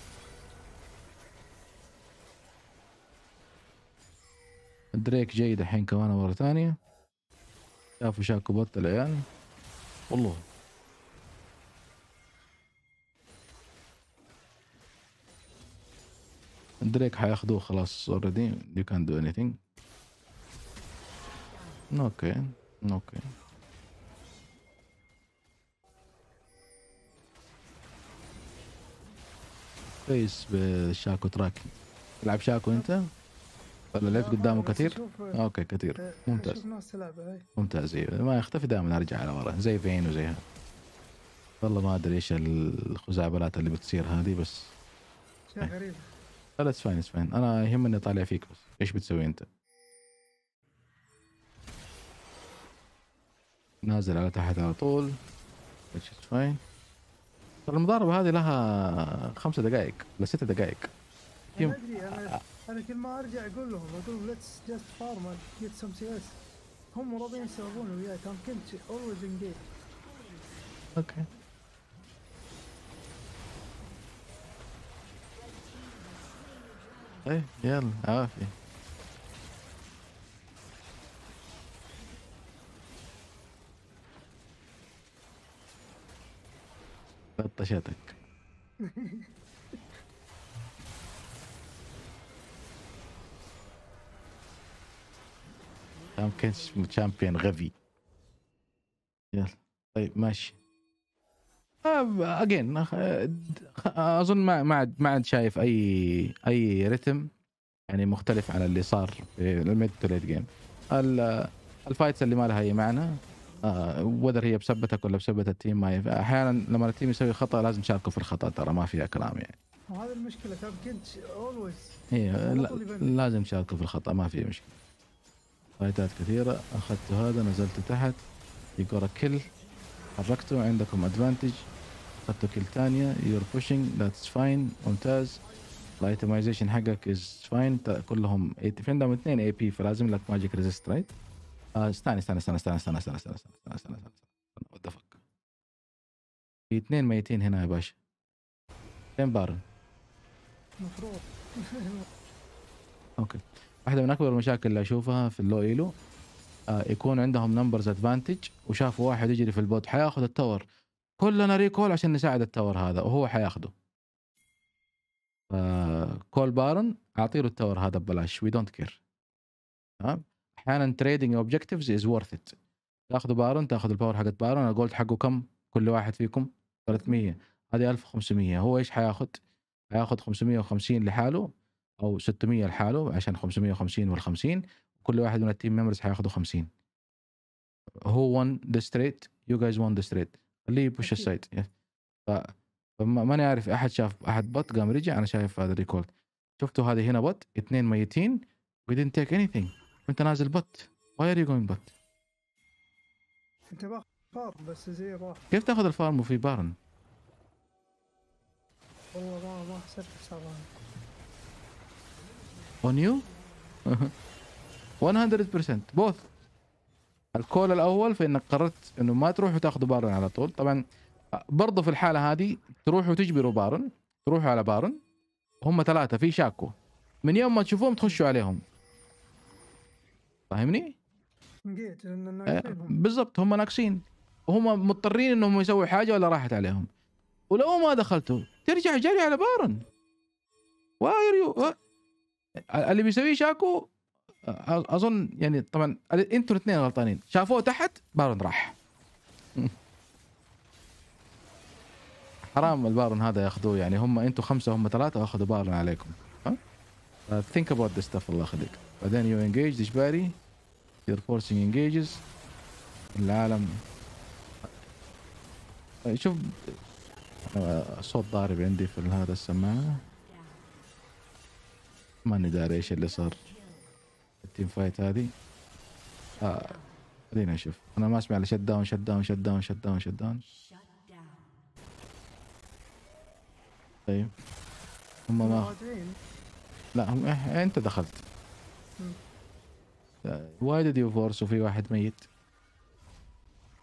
دريك جيد الحين كمان مرة ثانية شافوا شاكو بط العيال والله دريك حياخذوه خلاص اوريدي you can't do anything اوكي اوكي كويس بالشاكو تراك تلعب شاكو انت؟ ولا لعبت قدامه كثير؟ اوكي كثير ممتاز ممتاز ايوه ما يختفي دائما ارجع على ورا زي فين وزي والله ما ادري ايش الخزعبلات اللي بتصير هذه بس شيء غريب لا اتس فاين اتس فاين انا يهمني اطالع فيك بس ايش بتسوي انت؟ نازل على تحت على طول اتس فاين المضاربه هذه لها خمسة دقائق ولا ستة دقائق انا ادري انا انا كل ما ارجع اقول لهم اقول لهم ليتس جاست فارم جيت سم سي اس هم راضيين يسولفون وياي كان كنت اولويز انجيج اوكي ايه يلا عافيه طشتك كان شامبيون غبي يلا طيب ماشي اجين آه، اظن ما ما عاد ما عاد شايف اي اي رتم يعني مختلف عن اللي صار في الميد تو ليت جيم الفايتس اللي ما لها اي معنى آه وذر هي بسبتك ولا بسبت التيم ما يف... احيانا لما التيم يسوي خطا لازم تشاركه في الخطا ترى ما فيها كلام يعني وهذه المشكله كنت اولويز اي لازم تشاركه في الخطا ما في مشكله فايتات كثيره اخذت هذا نزلت تحت يقرا كل حركته عندكم ادفانتج اخذت كل ثانيه يور بوشينج ذاتس فاين ممتاز الايتمايزيشن حقك از فاين كلهم في عندهم اثنين اي بي فلازم لك ماجيك ريزيست رايت استنى استنى استنى استنى استنى استنى استنى استنى استنى استنى استنى في اثنين ميتين هنا يا باشا فين بارن؟ مفروض اوكي واحدة من أكبر المشاكل اللي أشوفها في اللو إيلو يكون عندهم نمبرز ادفانتج وشافوا واحد يجري في البوت حياخذ التور كلنا ريكول عشان نساعد التور هذا وهو حياخده فكول كول بارن له التور هذا ببلاش وي دونت كير تمام احيانا تريدنج اوبجكتيفز از ورث ات تاخذوا بارون تاخذ الباور حقت بارون الجولد حقه كم كل واحد فيكم 300 هذه 1500 هو ايش حياخذ؟ حياخذ 550 لحاله او 600 لحاله عشان 550 وال 50 كل واحد من التيم ممبرز حياخذوا 50 هو won ذا ستريت يو جايز won ذا ستريت خليه يبوش السايد ف فماني عارف احد شاف احد بط قام رجع انا شايف هذا ريكول شفتوا هذه هنا بط اثنين ميتين we didn't take anything انت نازل بوت واي ار يو جوينج بوت انت باخذ فارم بس زي راح كيف تاخذ الفارم وفي بارن؟ والله ما ما حسبت حساب انا اون يو 100% بوث الكول الاول فانك قررت انه ما تروح وتاخذ بارن على طول طبعا برضه في الحاله هذه تروحوا تجبروا بارن تروحوا على بارن هم ثلاثه في شاكو من يوم ما تشوفوهم تخشوا عليهم فاهمني؟ آه، بالضبط هم ناقصين وهم مضطرين انهم يسووا حاجه ولا راحت عليهم ولو ما دخلته ترجع جري على بارن واير يو اللي بيسويه شاكو آه، اظن يعني طبعا انتوا الاثنين غلطانين شافوه تحت بارن راح حرام البارن هذا ياخذوه يعني هم انتوا خمسه هم ثلاثه واخذوا بارن عليكم ثينك اباوت ذس ستاف الله يخليك بعدين يو انجيج اجباري يور فورسينج انجيجز العالم طيب، شوف آه، صوت ضارب عندي في هذا السماعة ماني داري ايش اللي صار التيم فايت هذه آه. خلينا نشوف انا ما اسمع الا شت داون شت داون شت داون شت داون شت داون طيب هم ما لا هم إيه، انت دخلت وايد فورس وفي واحد ميت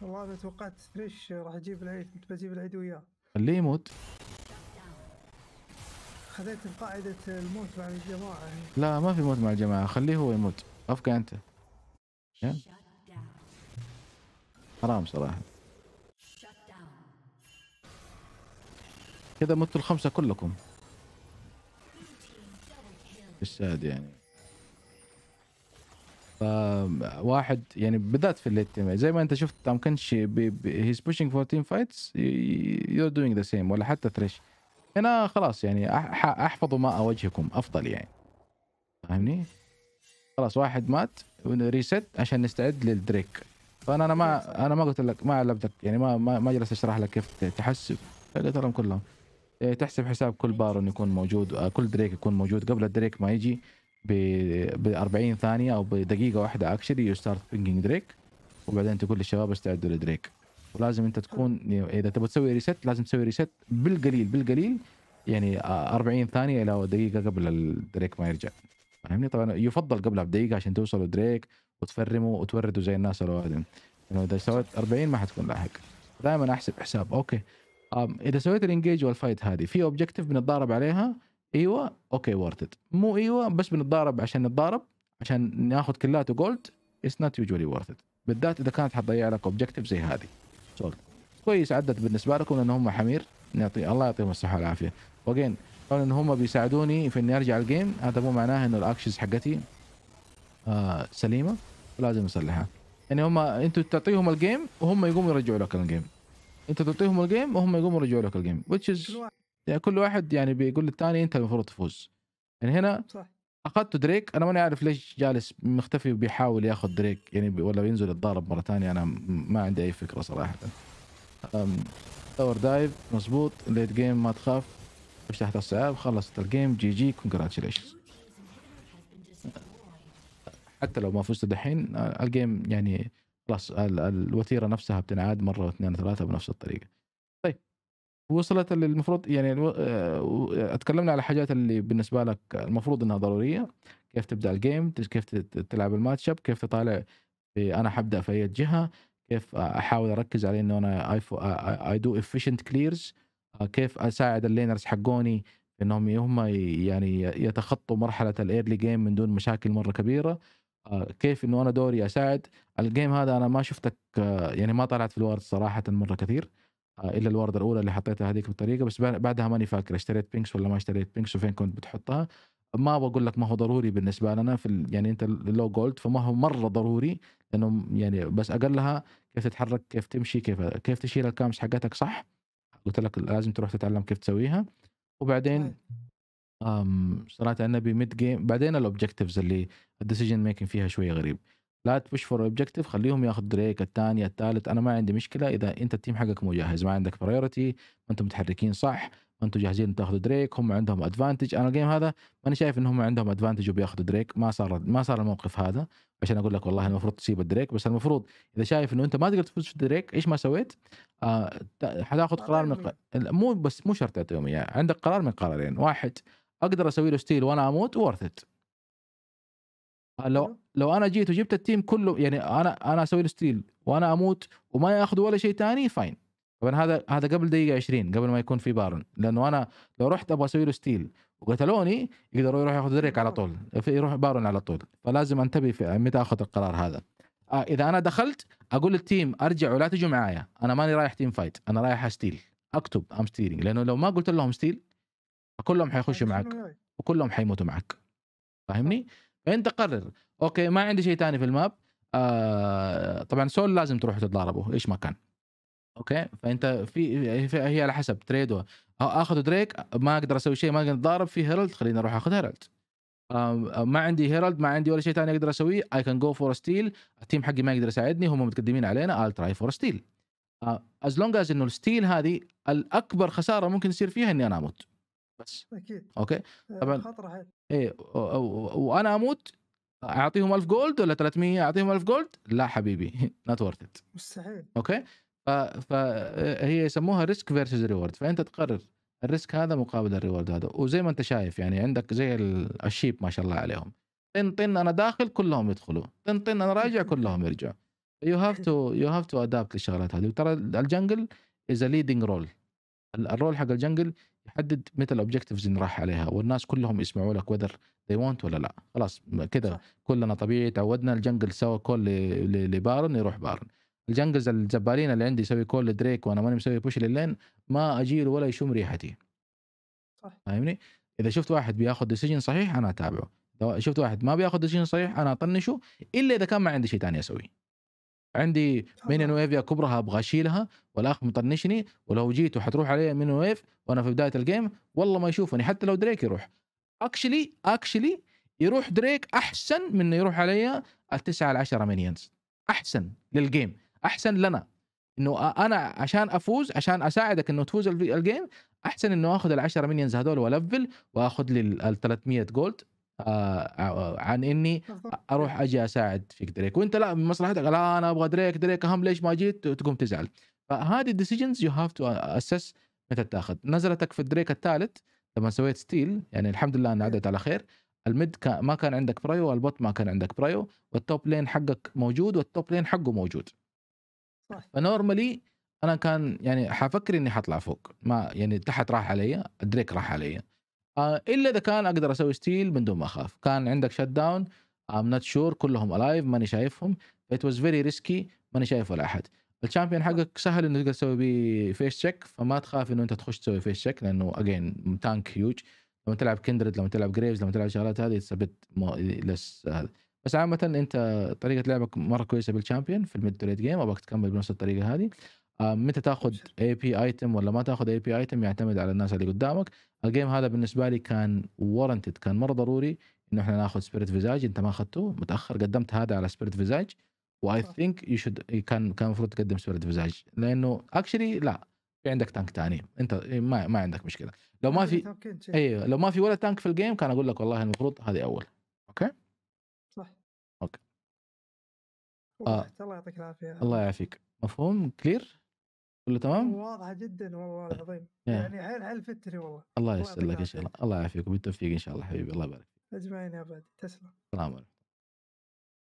والله انا توقعت ليش راح اجيب العيد كنت بجيب العيد وياه خليه يموت خذيت قاعدة الموت مع الجماعة لا ما في موت مع الجماعة خليه هو يموت افقع انت حرام صراحة كذا متوا الخمسة كلكم بالساد يعني واحد يعني بالذات في الاتماع زي ما انت شفت تام كنش هيز بوشينج فور تيم فايتس يور دوينج ذا سيم ولا حتى ثريش هنا خلاص يعني احفظوا ماء وجهكم افضل يعني فاهمني؟ خلاص واحد مات ريست عشان نستعد للدريك فانا انا ما انا ما قلت لك ما علمتك يعني ما ما جلست اشرح لك كيف تحسب قلت لهم كلهم إيه، تحسب حساب كل بارون يكون موجود آه، كل دريك يكون موجود قبل الدريك ما يجي ب 40 ثانيه او بدقيقه واحده اكشلي يو ستارت بينجينج دريك وبعدين تقول للشباب استعدوا لدريك ولازم انت تكون آه. يعني اذا تبغى تسوي ريست لازم تسوي ريست بالقليل بالقليل يعني 40 آه، ثانيه الى دقيقه قبل الدريك ما يرجع فاهمني طبعا يفضل قبلها بدقيقه عشان توصلوا دريك وتفرموا وتوردوا زي الناس الوادم لانه يعني اذا سويت 40 ما حتكون لاحق دائما احسب حساب اوكي اذا سويت الانجيج والفايت هذه في اوبجيكتيف بنتضارب عليها ايوه اوكي وورث مو ايوه بس بنتضارب عشان نتضارب عشان ناخذ كلات وجولد اتس نوت يوجولي وورث بالذات اذا كانت حتضيع لك اوبجيكتيف زي هذه سولد كويس عدت بالنسبه لكم لان هم حمير نعطي الله يعطيهم الصحه والعافيه وجين كون ان هم بيساعدوني في اني ارجع الجيم هذا مو معناه انه الاكشنز حقتي آه سليمه ولازم نصلحها يعني هم انتم تعطيهم الجيم وهم يقوموا يرجعوا لك الجيم انت تعطيهم الجيم وهم يقوموا يرجعوا لك الجيم which is يعني كل واحد يعني بيقول للثاني انت المفروض تفوز يعني هنا صح اخذت دريك انا ماني عارف ليش جالس مختفي وبيحاول ياخذ دريك يعني ولا ينزل يتضارب مره ثانيه انا ما عندي اي فكره صراحه تاور دايف مظبوط ليت جيم ما تخاف مش تحت الصعاب خلصت الجيم جي جي كونجراتيليشنز حتى لو ما فزت دحين آه، الجيم يعني خلاص الوتيره نفسها بتنعاد مره واثنين وثلاثه بنفس الطريقه وصلت اللي المفروض يعني آه، آه، اتكلمنا على حاجات اللي بالنسبه لك المفروض انها ضروريه كيف تبدا الجيم كيف تلعب الماتش اب كيف تطالع في انا حبدا في اي جهه كيف احاول اركز على انه انا اي دو افيشنت كليرز كيف اساعد اللينرز حقوني انهم هم يعني يتخطوا مرحله الايرلي جيم من دون مشاكل مره كبيره كيف انه انا دوري اساعد الجيم هذا انا ما شفتك آه، يعني ما طلعت في الورد صراحه مره كثير آه، الا الورده الاولى اللي حطيتها هذيك بالطريقه بس بعدها ماني فاكر اشتريت بينكس ولا ما اشتريت بينكس وفين كنت بتحطها ما بقول لك ما هو ضروري بالنسبه لنا في يعني انت لو جولد فما هو مره ضروري لانه يعني بس اقلها كيف تتحرك كيف تمشي كيف كيف تشيل الكامش حقتك صح قلت لك لازم تروح تتعلم كيف تسويها وبعدين صناعه النبي ميد جيم بعدين الاوبجكتيفز اللي الديسيجن ميكنج فيها شويه غريب لا تبوش فور اوبجيكتيف خليهم ياخذ دريك الثاني الثالث انا ما عندي مشكله اذا انت التيم حقك مو جاهز ما عندك برايورتي ما انتم متحركين صح ما انتم جاهزين تاخذوا دريك هم عندهم ادفانتج انا الجيم هذا ماني شايف ان هم عندهم ادفانتج وبياخذوا دريك ما صار ما صار الموقف هذا عشان اقول لك والله المفروض تسيب الدريك بس المفروض اذا شايف انه انت ما تقدر تفوز في الدريك ايش ما سويت آه حتاخذ قرار من مو بس مو شرط تعطيهم اياه يعني عندك قرار من قرارين واحد اقدر اسوي له ستيل وانا اموت وورث لو لو انا جيت وجبت التيم كله يعني انا انا اسوي له ستيل وانا اموت وما ياخذوا ولا شيء ثاني فاين طبعا هذا هذا قبل دقيقه 20 قبل ما يكون في بارن لانه انا لو رحت ابغى اسوي له ستيل وقتلوني يقدروا يروح ياخذ دريك على طول يروح بارون على طول فلازم انتبه في متى اخذ القرار هذا آه اذا انا دخلت اقول للتيم ارجعوا لا تجوا معايا انا ماني رايح تيم فايت انا رايح ستيل اكتب ام ستيلينج لانه لو ما قلت لهم ستيل كلهم حيخشوا معك وكلهم حيموتوا معك فاهمني؟ طيب. فانت قرر اوكي ما عندي شيء ثاني في الماب آه طبعا سول لازم تروح تتضاربوا ايش ما كان اوكي فانت في, في هي على حسب تريدو اخذ دريك ما اقدر اسوي شيء ما اقدر اتضارب في هيرلد خليني اروح اخذ هيرلد ما عندي هيرلد ما عندي ولا شيء ثاني اقدر اسويه اي كان جو فور ستيل التيم حقي ما يقدر يساعدني هم متقدمين علينا ال تراي فور ستيل از لونج از انه الستيل هذه الاكبر خساره ممكن يصير فيها اني انا اموت بس اكيد اوكي آه، طبعا خطره ايه وانا اموت اعطيهم 1000 جولد ولا 300 اعطيهم 1000 جولد لا حبيبي نوت ورث ات مستحيل اوكي فهي يسموها ريسك فيرسز ريورد فانت تقرر الريسك هذا مقابل الريورد هذا وزي ما انت شايف يعني عندك زي الشيب ما شاء الله عليهم طن طن انا داخل كلهم يدخلوا طن طن انا راجع كلهم يرجعوا يو هاف تو يو هاف تو ادابت للشغلات هذه وترى الجنجل از ليدنج رول الرول حق الجنجل حدد متى الاوبجكتيفز اللي راح عليها والناس كلهم يسمعوا لك وذر ذي وونت ولا لا خلاص كذا كلنا طبيعي تعودنا الجنجل سوى كول لبارن يروح بارن الجنجلز الزبالين اللي عندي يسوي كول لدريك وانا ماني مسوي بوش للين ما اجيله ولا يشم ريحتي فاهمني؟ اذا شفت واحد بياخذ ديسيجن صحيح انا اتابعه شفت واحد ما بياخذ ديسيجن صحيح انا اطنشه الا اذا كان ما عندي شيء ثاني اسويه عندي مين ويف يا كبرها ابغى اشيلها والاخ مطنشني ولو جيت وحتروح علي مين ويف وانا في بدايه الجيم والله ما يشوفني حتى لو دريك يروح اكشلي اكشلي يروح دريك احسن من يروح علي التسعه ال 10 مينيونز احسن للجيم احسن لنا انه انا عشان افوز عشان اساعدك انه تفوز الجيم احسن انه اخذ ال 10 مينينز هذول والفل واخذ لي ال 300 جولد آه عن اني اروح اجي اساعد فيك دريك وانت لا من مصلحتك لا انا ابغى دريك دريك اهم ليش ما جيت تقوم تزعل فهذه الديسيجنز يو هاف تو اسس متى تاخذ نزلتك في الدريك الثالث لما سويت ستيل يعني الحمد لله ان عدت على خير الميد كان ما كان عندك برايو والبوت ما كان عندك برايو والتوب لين حقك موجود والتوب لين حقه موجود فنورمالي انا كان يعني حفكر اني حطلع فوق ما يعني تحت راح علي دريك راح علي آه، الا اذا كان اقدر اسوي ستيل من دون ما اخاف كان عندك شت داون ام نوت شور كلهم الايف ماني شايفهم ات واز فيري ريسكي ماني شايف ولا احد الشامبيون حقك سهل انه تقدر تسوي بيه فيس تشيك فما تخاف انه انت تخش تسوي فيس تشيك لانه اجين تانك هيوج لما تلعب كندرد لما تلعب جريفز لما تلعب شغلات هذه تثبت لس هذا بس عامة انت طريقة لعبك مرة كويسة بالشامبيون في الميد تو ليت جيم ابغاك تكمل بنفس الطريقة هذه آه، متى تاخذ اي بي ايتم ولا ما تاخذ اي بي ايتم يعتمد على الناس اللي قدامك الجيم هذا بالنسبه لي كان ورنتد كان مره ضروري انه احنا ناخذ سبيريت فيزاج انت ما اخذته متاخر قدمت هذا على سبيريت فيزاج واي ثينك يو شود كان كان المفروض تقدم سبيريت فيزاج لانه اكشلي لا في عندك تانك ثاني انت ما ما عندك مشكله لو ما في ايوه لو ما في ولا تانك في الجيم كان اقول لك والله المفروض هذه اول اوكي صح اوكي آه. الله يعطيك العافيه الله يعافيك مفهوم كلير كله تمام؟ واضحه جدا والله العظيم طيب، يعني حيل حيل فتري والله الله يسلمك ان شاء الله الله يعافيكم بالتوفيق ان شاء الله حبيبي الله يبارك فيك اجمعين يا بعد تسلم السلام عليكم